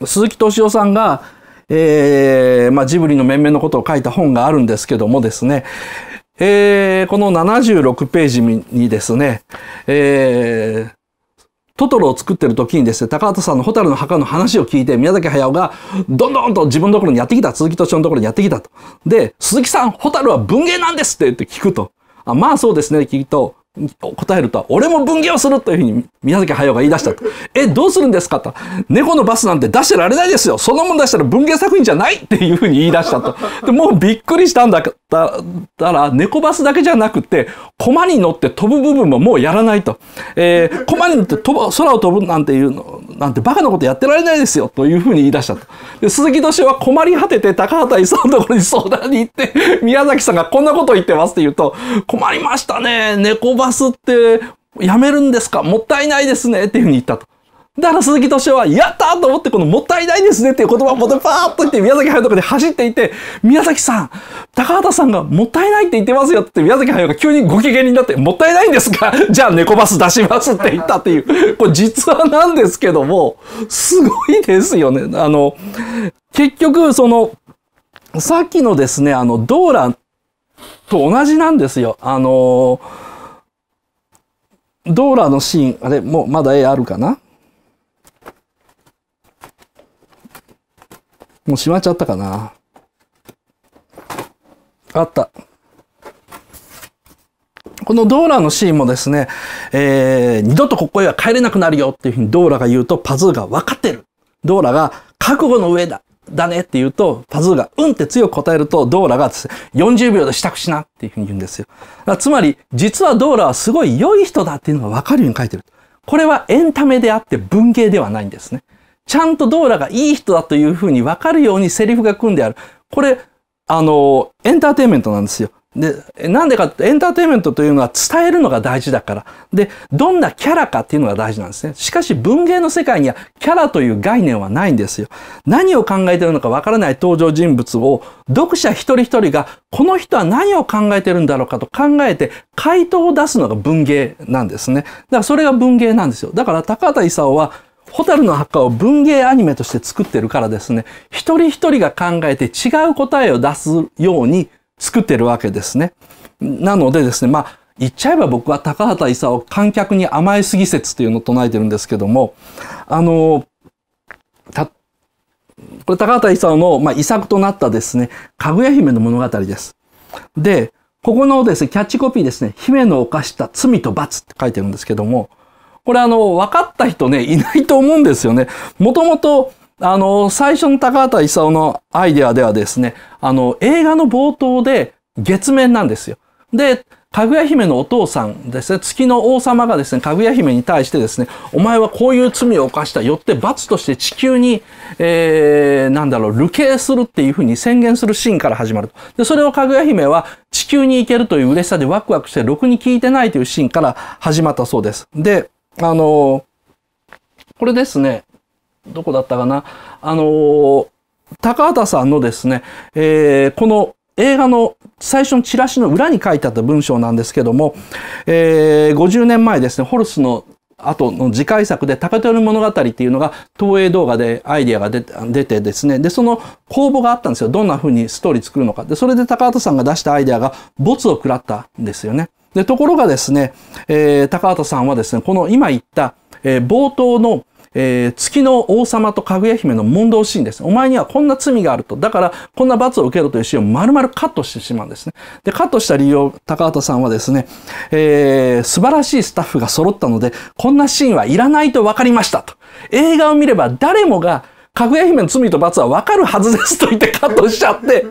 A: 鈴木敏夫さんが、えー、まあ、ジブリの面々のことを書いた本があるんですけどもですね、えー、この76ページにですね、えー、トトロを作ってる時にですね、高畑さんのホタルの墓の話を聞いて、宮崎駿が、どんどんと自分のところにやってきた、鈴木敏夫のところにやってきたと。で、鈴木さん、ホタルは文芸なんですって言って聞くと。あまあそうですね、きっと、答えると、俺も分芸をするというふうに宮崎駿が言い出したと。え、どうするんですかと。猫のバスなんて出してられないですよ。そのもん出したら文芸作品じゃないっていうふうに言い出したと。でもうびっくりしたんだったら、猫バスだけじゃなくて、駒に乗って飛ぶ部分ももうやらないと。えー、駒に乗って飛ぶ、空を飛ぶなんていうのなんてバカなことやってられないですよというふうに言い出したと。で鈴木敏夫は困り果てて高畑勲のところに相談に行って、宮崎さんがこんなこと言ってますって言うと、困りましたね。猫バスってやめるんですかもったいないですね。っていうふうに言ったと。だから鈴木敏夫は、やったと思って、このもったいないですねっていう言葉をもとパーッと言って、宮崎駿とかで走っていて、宮崎さん、高畑さんがもったいないって言ってますよって宮崎駿が急にご機嫌になって、もったいないんですか じゃあ猫バス出しますって言ったっていう、これ実話なんですけども、すごいですよね。あの、結局、その、さっきのですね、あの、ドーラと同じなんですよ。あの、ドーラのシーン、あれ、もうまだ絵あるかなもう閉まっちゃったかな。あった。このドーラのシーンもですね、えー、二度とここへは帰れなくなるよっていうふうにドーラが言うとパズーが分かってる。ドーラが覚悟の上だ。だねって言うと、パズーがうんって強く答えると、ドーラが、ね、40秒で支度しなっていうふうに言うんですよ。つまり、実はドーラはすごい良い人だっていうのが分かるように書いてる。これはエンタメであって文芸ではないんですね。ちゃんとドーラがいい人だというふうにわかるようにセリフが組んである。これ、あの、エンターテインメントなんですよ。で、なんでかってエンターテインメントというのは伝えるのが大事だから。で、どんなキャラかっていうのが大事なんですね。しかし文芸の世界にはキャラという概念はないんですよ。何を考えてるのかわからない登場人物を読者一人一人がこの人は何を考えてるんだろうかと考えて回答を出すのが文芸なんですね。だからそれが文芸なんですよ。だから高畑勲は蛍の墓を文芸アニメとして作ってるからですね、一人一人が考えて違う答えを出すように作ってるわけですね。なのでですね、まあ、言っちゃえば僕は高畑勲観客に甘えすぎ説というのを唱えてるんですけども、あの、た、これ高畑勲の、まあ、遺作となったですね、かぐや姫の物語です。で、ここのですね、キャッチコピーですね、姫の犯した罪と罰って書いてるんですけども、これあの、分かった人ね、いないと思うんですよね。もともと、あの、最初の高畑勲のアイデアではですね、あの、映画の冒頭で月面なんですよ。で、かぐや姫のお父さんですね、月の王様がですね、かぐや姫に対してですね、お前はこういう罪を犯した、よって罰として地球に、えー、なんだろう、流刑するっていうふうに宣言するシーンから始まると。で、それをかぐや姫は地球に行けるという嬉しさでワクワクして、ろくに聞いてないというシーンから始まったそうです。で、あの、これですね、どこだったかな、あの、高畑さんのですね、えー、この映画の最初のチラシの裏に書いてあった文章なんですけども、えー、50年前ですね、ホルスの後の次回作で高取物語っていうのが東映動画でアイディアが出てですね。で、その公募があったんですよ。どんな風にストーリー作るのか。で、それで高畑さんが出したアイディアが没を食らったんですよね。で、ところがですね、えー、高畑さんはですね、この今言った、えー、冒頭の、えー、月の王様とかぐや姫の問答シーンですお前にはこんな罪があると。だから、こんな罰を受けろというシーンを丸々カットしてしまうんですね。で、カットした理由を高畑さんはですね、えー、素晴らしいスタッフが揃ったので、こんなシーンはいらないと分かりましたと。映画を見れば誰もがかぐや姫の罪と罰はわかるはずですと言ってカットしちゃって、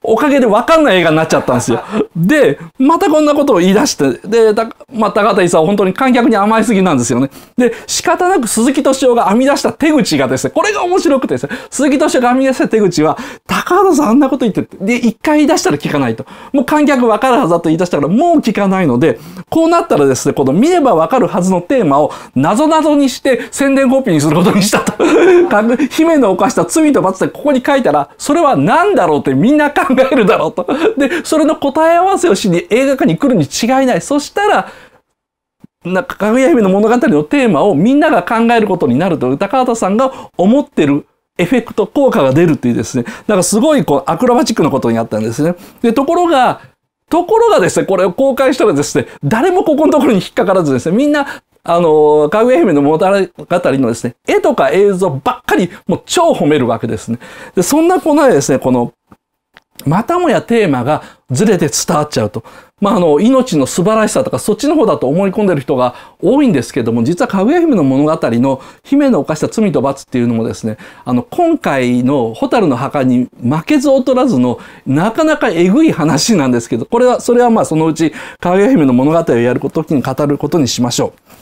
A: おかげでわかんない映画になっちゃったんですよ。で、またこんなことを言い出して、で、まあ、高田勲は本当に観客に甘いすぎなんですよね。で、仕方なく鈴木敏夫が編み出した手口がですね、これが面白くてですね、鈴木敏夫が編み出した手口は、高田さんあんなこと言って、で、一回言い出したら聞かないと。もう観客わかるはずだと言い出したから、もう聞かないので、こうなったらですね、この見ればわかるはずのテーマを、なぞなぞにして宣伝コピーにすることにしたと。姫の犯した罪と罰ってここに書いたら、それは何だろうってみんな考えるだろうと。で、それの答え合わせをしに映画館に来るに違いない。そしたら、なんかぐや姫の物語のテーマをみんなが考えることになると、高畑さんが思ってるエフェクト効果が出るっていうですね、なんかすごいこうアクロバチックなことになったんですね。で、ところが、ところがですね、これを公開したらですね、誰もここのところに引っかからずですね、みんなあの、かぐや姫の物語のですね、絵とか映像ばっかり、もう超褒めるわけですね。で、そんなこんなでですね、この、またもやテーマがずれて伝わっちゃうと。まあ、あの、命の素晴らしさとか、そっちの方だと思い込んでる人が多いんですけども、実はかぐや姫の物語の姫の犯した罪と罰っていうのもですね、あの、今回の蛍の墓に負けず劣らずの、なかなかえぐい話なんですけど、これは、それはまあ、そのうち、かぐや姫の物語をやるときに語ることにしましょう。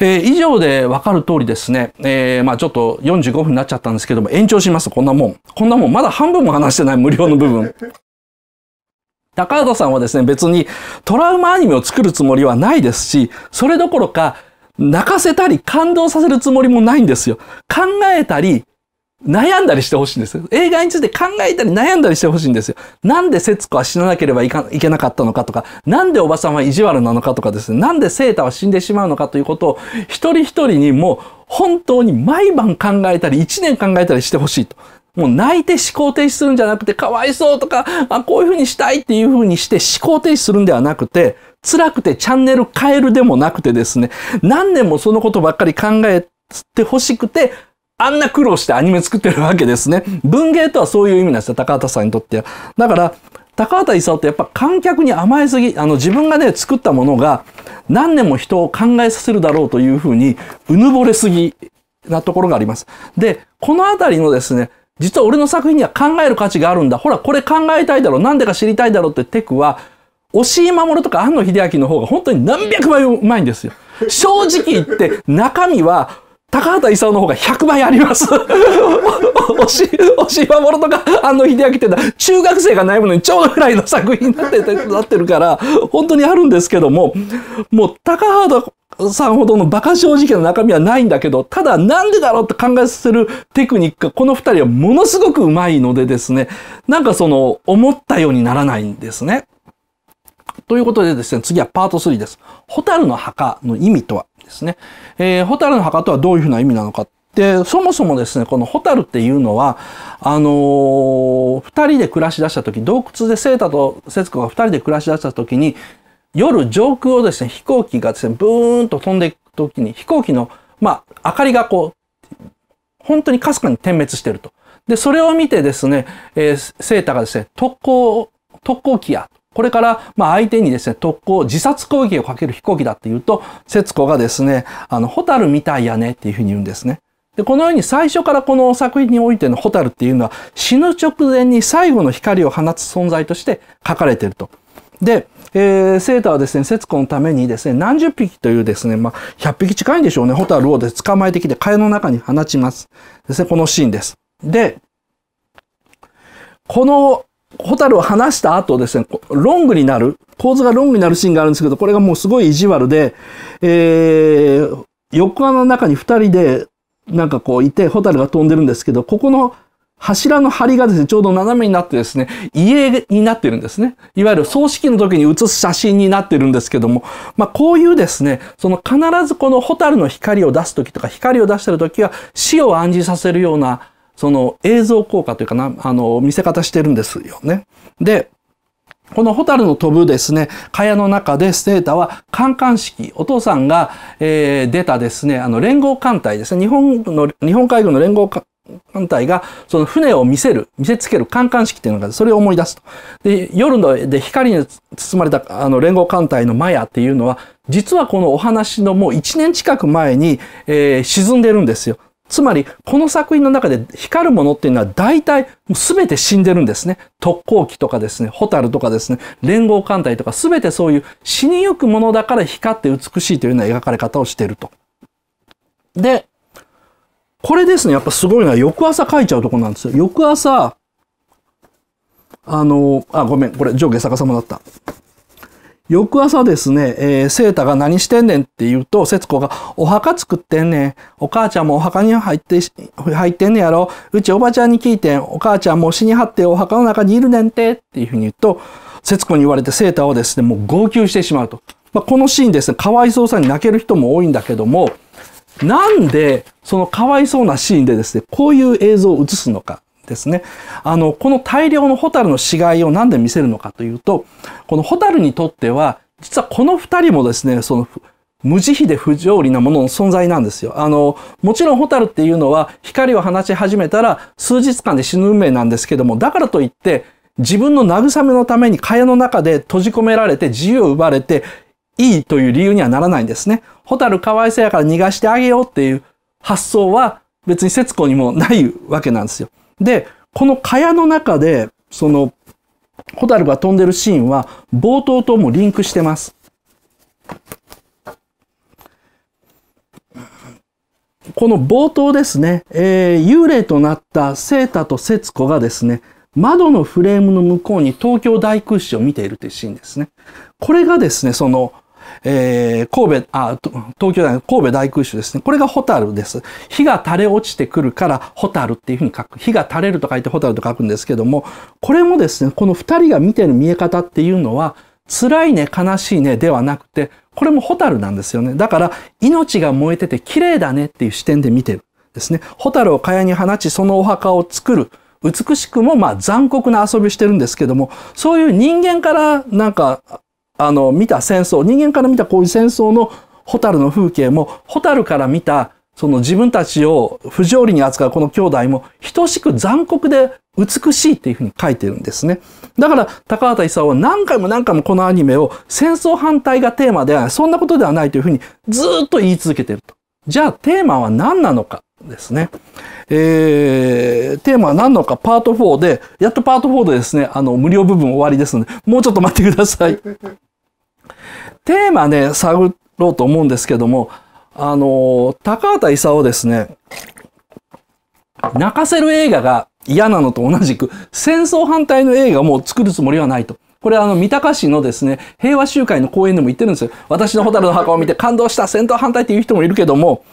A: えー、以上でわかる通りですね、えー、まあちょっと45分になっちゃったんですけども、延長します、こんなもん。こんなもん、まだ半分も話してない無料の部分。高畑さんはですね、別にトラウマアニメを作るつもりはないですし、それどころか、泣かせたり感動させるつもりもないんですよ。考えたり悩んだりしてほしいんですよ。映画について考えたり悩んだりしてほしいんですよ。なんで節子は死ななければいけなかったのかとか、なんでおばさんは意地悪なのかとかですね、なんでセータは死んでしまうのかということを、一人一人にもう本当に毎晩考えたり、一年考えたりしてほしいと。もう泣いて思考停止するんじゃなくて、かわいそうとか、あ、こういうふうにしたいっていうふうにして思考停止するんではなくて、辛くてチャンネル変えるでもなくてですね、何年もそのことばっかり考えてほしくて、あんな苦労してアニメ作ってるわけですね。文芸とはそういう意味なんですよ、高畑さんにとっては。だから、高畑勲ってやっぱ観客に甘えすぎ、あの自分がね、作ったものが何年も人を考えさせるだろうというふうに、うぬぼれすぎなところがあります。で、このあたりのですね、実は俺の作品には考える価値があるんだ。ほら、これ考えたいだろう。なんでか知りたいだろうってテクは、押井守とか安野秀明の方が本当に何百倍うまいんですよ。正直言って中身は高畑勲の方が100倍あります。押 し、押し守るとか、あの秀明ってだ、中学生が悩むのにちょうどぐらいの作品になってなってるから、本当にあるんですけども、もう高畑さんほどの馬鹿正直な中身はないんだけど、ただなんでだろうって考えさせるテクニック、この二人はものすごくうまいのでですね、なんかその、思ったようにならないんですね。ということでですね、次はパート3です。蛍の墓の意味とはですね、えー、蛍の墓とはどういうふうな意味なのかで、そもそもですね、このホタルっていうのは、あのー、二人で暮らし出した時、洞窟でセータとセツコが二人で暮らし出した時に、夜上空をですね、飛行機がですね、ブーンと飛んでいく時に、飛行機の、まあ、明かりがこう、本当にかすかに点滅してると。で、それを見てですね、えー、セータがですね、特攻、特攻機や、これから、まあ、相手にですね、特攻、自殺攻撃をかける飛行機だっていうと、節子がですね、あの、ホタルみたいやねっていうふうに言うんですね。で、このように最初からこの作品においてのホタルっていうのは、死ぬ直前に最後の光を放つ存在として書かれていると。で、えー、セーターはですね、節子のためにですね、何十匹というですね、まあ、100匹近いんでしょうね、ホタルをで捕まえてきて、蚊帳の中に放ちます。ですね、このシーンです。で、このホタルを離した後ですね、ロングになる、構図がロングになるシーンがあるんですけど、これがもうすごい意地悪で、えー、横穴の中に二人で、なんかこういて、ホタルが飛んでるんですけど、ここの柱の梁がですね、ちょうど斜めになってですね、家になってるんですね。いわゆる葬式の時に写す写真になってるんですけども、まあこういうですね、その必ずこのホタルの光を出す時とか、光を出してる時は死を暗示させるようなその映像効果というかな、あの、見せ方してるんですよね。で、このホタルの飛ぶですね、蚊帳の中でステータは観ン式、お父さんが、えー、出たですね、あの連合艦隊ですね、日本の、日本海軍の連合艦隊が、その船を見せる、見せつける観ン式っていうのが、それを思い出すと。で、夜ので光に包まれたあの連合艦隊のマヤっていうのは、実はこのお話のもう1年近く前に、えー、沈んでるんですよ。つまり、この作品の中で光るものっていうのは大体全て死んでるんですね。特攻機とかですね、ホタルとかですね、連合艦隊とか全てそういう死にゆくものだから光って美しいというような描かれ方をしていると。で、これですね、やっぱすごいのは翌朝書いちゃうとこなんですよ。翌朝、あの、あ、ごめん、これ上下逆さまだった。翌朝ですね、えー、セータが何してんねんって言うと、節子が、お墓作ってんねん。お母ちゃんもお墓に入って、入ってんねやろ。うちおばちゃんに聞いてん。お母ちゃんも死に張ってお墓の中にいるねんて。っていうふうに言うと、節子に言われてセータをですね、もう号泣してしまうと。まあ、このシーンですね、かわいそうさに泣ける人も多いんだけども、なんで、そのかわいそうなシーンでですね、こういう映像を映すのか。ですね。あの、この大量のホタルの死骸を何で見せるのかというと、このホタルにとっては、実はこの二人もですね、その、無慈悲で不条理なものの存在なんですよ。あの、もちろんホタルっていうのは光を放ち始めたら数日間で死ぬ運命なんですけども、だからといって自分の慰めのために蚊帳の中で閉じ込められて自由を奪われていいという理由にはならないんですね。ホタルかわいそうやから逃がしてあげようっていう発想は別に節子にもないわけなんですよ。で、この蚊帳の中で、その、ホタルが飛んでるシーンは、冒頭ともリンクしてます。この冒頭ですね、えー、幽霊となったセータと節子がですね、窓のフレームの向こうに東京大空襲を見ているというシーンですね。これがですね、その、えー、神戸、あ、東京大学、神戸大空襲ですね。これがホタルです。火が垂れ落ちてくるから、ホタルっていうふうに書く。火が垂れると書いてホタルと書くんですけども、これもですね、この二人が見てる見え方っていうのは、辛いね、悲しいねではなくて、これもホタルなんですよね。だから、命が燃えてて綺麗だねっていう視点で見てる。ですね。ホタルを蚊帳に放ち、そのお墓を作る。美しくもまあ残酷な遊びしてるんですけども、そういう人間からなんかあの見た戦争人間から見たこういう戦争の蛍の風景も蛍から見たその自分たちを不条理に扱うこの兄弟も等しく残酷で美しいっていうふうに書いてるんですね。だから高畑勲は何回も何回もこのアニメを戦争反対がテーマではそんなことではないというふうにずっと言い続けてると。じゃあテーマは何なのかですね。えー、テーマは何なのかパート4で、やっとパート4でですね、あの、無料部分終わりですので、もうちょっと待ってください。テーマね、探ろうと思うんですけども、あの、高畑勲ですね、泣かせる映画が嫌なのと同じく、戦争反対の映画も作るつもりはないと。これあの、三鷹市のですね、平和集会の講演でも言ってるんですよ。私の蛍の墓を見て感動した戦闘反対っていう人もいるけども、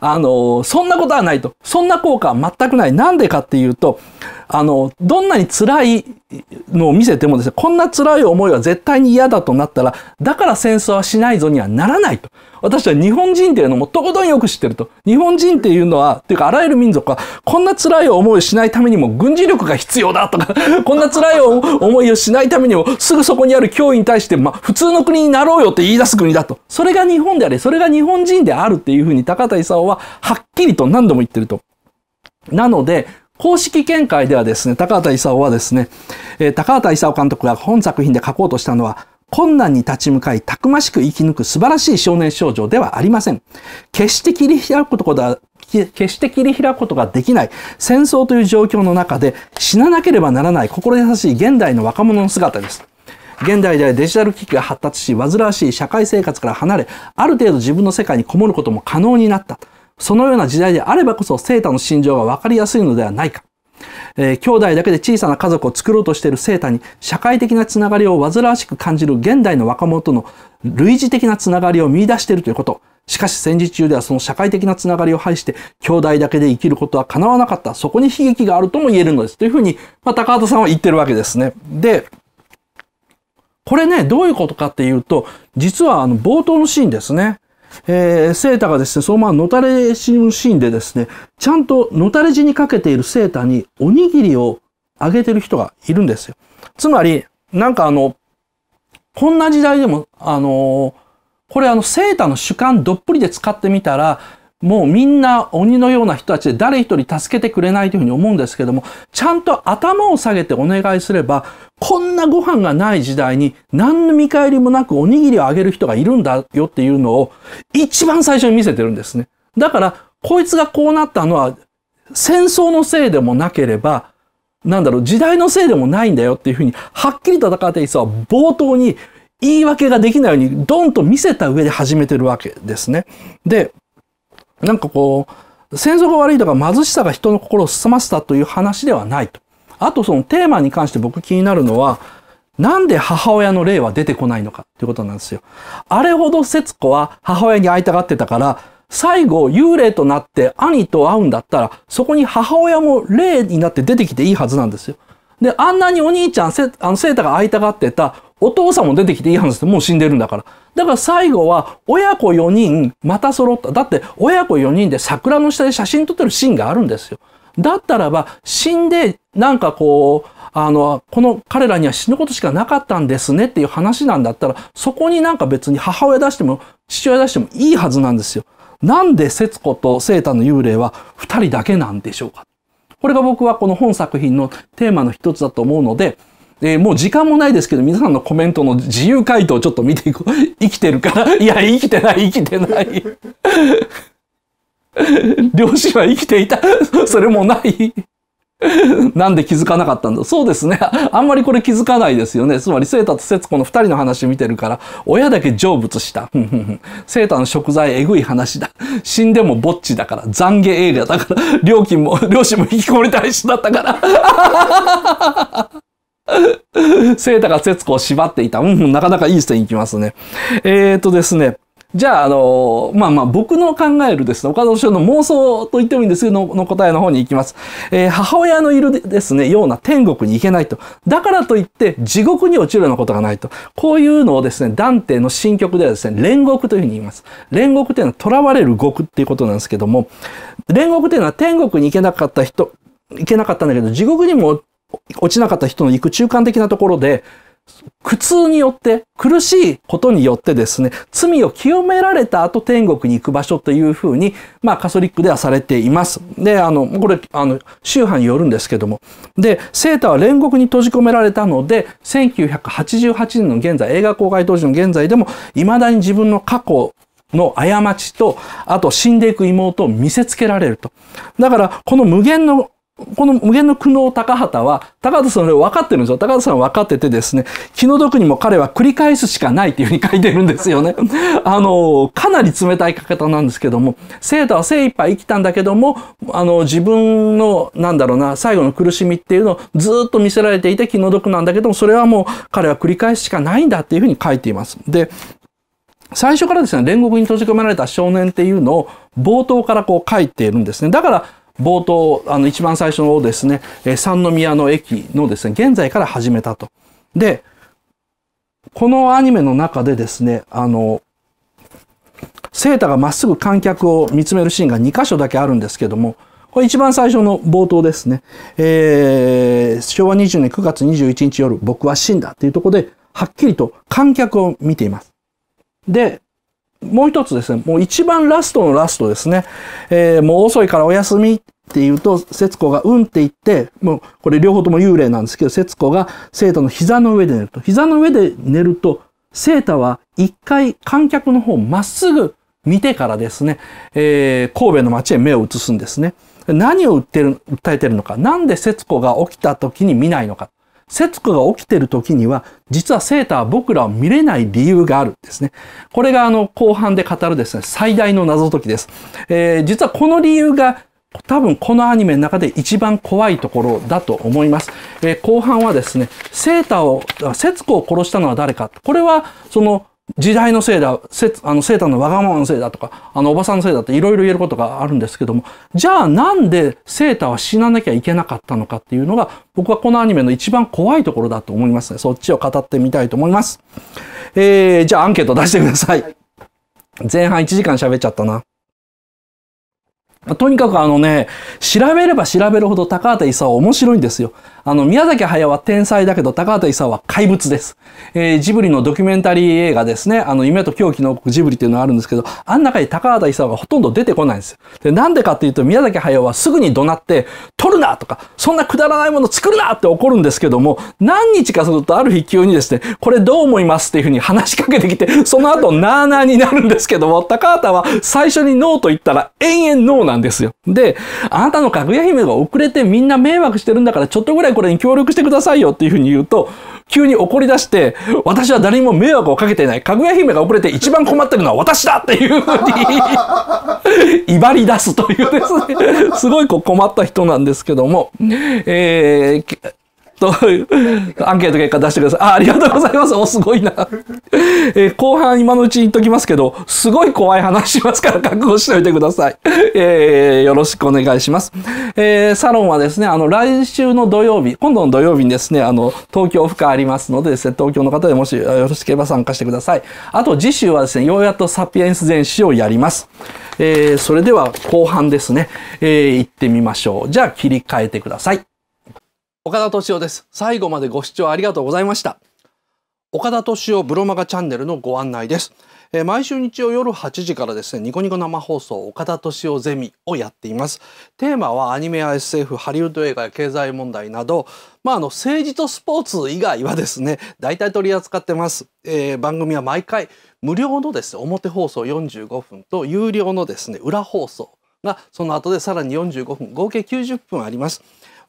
A: あの、そんなことはないと。そんな効果は全くない。なんでかっていうと、あの、どんなに辛いのを見せてもですね、こんな辛い思いは絶対に嫌だとなったら、だから戦争はしないぞにはならないと。私は日本人っていうのもとことんよく知ってると。日本人っていうのは、っていうかあらゆる民族は、こんな辛い思いをしないためにも軍事力が必要だとか、こんな辛い思いをしないためにも、すぐそこにある脅威に対して、まあ、普通の国になろうよって言い出す国だと。それが日本であり、それが日本人であるっていうふうに高田勲ははっきりと何度も言ってると。なので、公式見解ではですね、高畑勲はですね、え高畑勲監督が本作品で書こうとしたのは、困難に立ち向かい、たくましく生き抜く素晴らしい少年少女ではありません。決して切り開くことだ、決して切り開くことができない戦争という状況の中で死ななければならない心優しい現代の若者の姿です。現代ではデジタル機器が発達し、煩わしい社会生活から離れ、ある程度自分の世界にこもることも可能になった。そのような時代であればこそセータの心情がわかりやすいのではないか。えー、兄弟だけで小さな家族を作ろうとしているセータに社会的なつながりを煩わしく感じる現代の若者との類似的なつながりを見出しているということ。しかし戦時中ではその社会的なつながりを排して兄弟だけで生きることは叶わなかった。そこに悲劇があるとも言えるのです。というふうに、まあ、高畑さんは言ってるわけですね。で、これね、どういうことかっていうと、実はあの冒頭のシーンですね。えー、セーターがですね、そのままのたれ死ぬシーンでですね、ちゃんとのたれ死にかけているセーターにおにぎりをあげてる人がいるんですよ。つまり、なんかあの、こんな時代でも、あのー、これあのセーターの主観どっぷりで使ってみたら、もうみんな鬼のような人たちで誰一人助けてくれないというふうに思うんですけども、ちゃんと頭を下げてお願いすれば、こんなご飯がない時代に何の見返りもなくおにぎりをあげる人がいるんだよっていうのを一番最初に見せてるんですね。だから、こいつがこうなったのは戦争のせいでもなければ、なんだろう、時代のせいでもないんだよっていうふうに、はっきりとてい勲は冒頭に言い訳ができないように、ドンと見せた上で始めてるわけですね。で、なんかこう、戦争が悪いとか貧しさが人の心を進ませたという話ではないと。あとそのテーマに関して僕気になるのは、なんで母親の霊は出てこないのかっていうことなんですよ。あれほど節子は母親に会いたがってたから、最後幽霊となって兄と会うんだったら、そこに母親も霊になって出てきていいはずなんですよ。で、あんなにお兄ちゃん、せあの、セータが会いたがってたお父さんも出てきていい話ですもう死んでるんだから。だから最後は親子4人また揃った。だって親子4人で桜の下で写真撮ってるシーンがあるんですよ。だったらば死んでなんかこう、あの、この彼らには死ぬことしかなかったんですねっていう話なんだったら、そこになんか別に母親出しても父親出してもいいはずなんですよ。なんで節子と聖太の幽霊は二人だけなんでしょうかこれが僕はこの本作品のテーマの一つだと思うので、えー、もう時間もないですけど、皆さんのコメントの自由回答をちょっと見ていこう。生きてるから。いや、生きてない、生きてない。両 親は生きていた。それもない。なんで気づかなかったんだそうですね。あんまりこれ気づかないですよね。つまり、聖太と節子の二人の話見てるから、親だけ成仏した。聖太の食材えぐい話だ。死んでもぼっちだから、懺悔映画だから、料金も、両親も引きこもり体質だったから。セータが節子を縛っていた。うん、なかなかいい線いきますね。えっ、ー、とですね。じゃあ、あの、まあまあ、僕の考えるですね、岡田敏夫の妄想と言ってもいいんですけど、の答えの方に行きます。えー、母親のいるですね、ような天国に行けないと。だからといって、地獄に落ちるようなことがないと。こういうのをですね、ダンテの新曲ではですね、煉獄というふうに言います。煉獄というのは囚われる獄っていうことなんですけども、煉獄というのは天国に行けなかった人、行けなかったんだけど、地獄にも落ちなかった人の行く中間的なところで、苦痛によって、苦しいことによってですね、罪を清められた後天国に行く場所というふうに、まあカソリックではされています。で、あの、これ、あの、宗派によるんですけども。で、セータは煉獄に閉じ込められたので、1988年の現在、映画公開当時の現在でも、未だに自分の過去の過ちと、あと死んでいく妹を見せつけられると。だから、この無限のこの無限の苦悩高畑は、高畑さんは分かってるんですよ。高畑さんは分かっててですね、気の毒にも彼は繰り返すしかないっていうふうに書いてるんですよね。あの、かなり冷たい書き方なんですけども、生徒は精一杯生きたんだけども、あの、自分の、なんだろうな、最後の苦しみっていうのをずっと見せられていて気の毒なんだけども、それはもう彼は繰り返すしかないんだっていうふうに書いています。で、最初からですね、煉獄に閉じ込められた少年っていうのを冒頭からこう書いているんですね。だから、冒頭、あの、一番最初のですね、え三宮の駅のですね、現在から始めたと。で、このアニメの中でですね、あの、セータがまっすぐ観客を見つめるシーンが2箇所だけあるんですけども、これ一番最初の冒頭ですね。えー、昭和20年9月21日夜、僕は死んだっていうところで、はっきりと観客を見ています。で、もう一つですね、もう一番ラストのラストですね、えー、もう遅いからお休みって言うと、節子がうんって言って、もうこれ両方とも幽霊なんですけど、節子が生徒の膝の上で寝ると。膝の上で寝ると、生徒は一回観客の方まっすぐ見てからですね、えー、神戸の街へ目を移すんですね。何を訴えてるのか、なんで節子が起きた時に見ないのか。節句が起きてる時には、実はセーターは僕らを見れない理由があるんですね。これがあの、後半で語るですね、最大の謎解きです。えー、実はこの理由が多分このアニメの中で一番怖いところだと思います。えー、後半はですね、セーターを、節子を殺したのは誰か。これは、その、時代のせいだ、せあのターのわがままのせいだとか、あのおばさんのせいだっていろいろ言えることがあるんですけども、じゃあなんでセータは死ななきゃいけなかったのかっていうのが、僕はこのアニメの一番怖いところだと思いますね。そっちを語ってみたいと思います。えー、じゃあアンケート出してください。はい、前半1時間喋っちゃったな。とにかくあのね、調べれば調べるほど高畑勲は面白いんですよ。あの、宮崎駿は天才だけど、高畑勲は怪物です。えー、ジブリのドキュメンタリー映画ですね。あの、夢と狂気の王国ジブリっていうのがあるんですけど、あん中に高畑勲がほとんど出てこないんですよ。で、なんでかっていうと、宮崎駿はすぐに怒鳴って、取るなとか、そんなくだらないもの作るなって怒るんですけども、何日かするとある日急にですね、これどう思いますっていうふうに話しかけてきて、その後、なーなーになるんですけども、高畑は最初にノーと言ったら、延々ノーなんですよ。で、あなたのかぐや姫が遅れてみんな迷惑してるんだから、ちょっとぐらいこれに協力してくださいよっていうふうに言うと、急に怒り出して、私は誰にも迷惑をかけていない。かぐや姫が遅れて一番困ってるのは私だっていうふうに 威張り出すというですねすごいこう困った人なんですけども、えー、と アンケート結果出してください。あありがとうございます。お、すごいな。えー、後半今のうちに言っときますけど、すごい怖い話しますから覚悟しておいてください。えー、よろしくお願いします。えー、サロンはですね、あの、来週の土曜日、今度の土曜日にですね、あの、東京負荷ありますのでですね、東京の方でもしよろしければ参加してください。あと次週はですね、ようやっとサピエンス全史をやります。えー、それでは後半ですね、えー、行ってみましょう。じゃあ切り替えてください。岡田敏夫です。最後までご視聴ありがとうございました。岡田敏夫ブロマガチャンネルのご案内です。えー、毎週日曜夜8時からですね、ニコニコ生放送岡田敏夫ゼミをやっています。テーマはアニメや SF、ハリウッド映画や経済問題など、まあ、あの、政治とスポーツ以外はですね、大体取り扱ってます。えー、番組は毎回無料のですね、表放送45分と有料のですね、裏放送がその後でさらに45分、合計90分あります。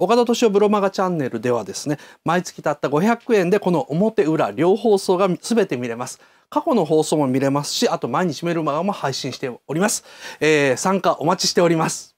A: 岡田敏夫ブロマガチャンネルではですね、毎月たった500円でこの表裏両放送が全て見れます。過去の放送も見れますし、あと毎日メルマガも配信しております。えー、参加お待ちしております。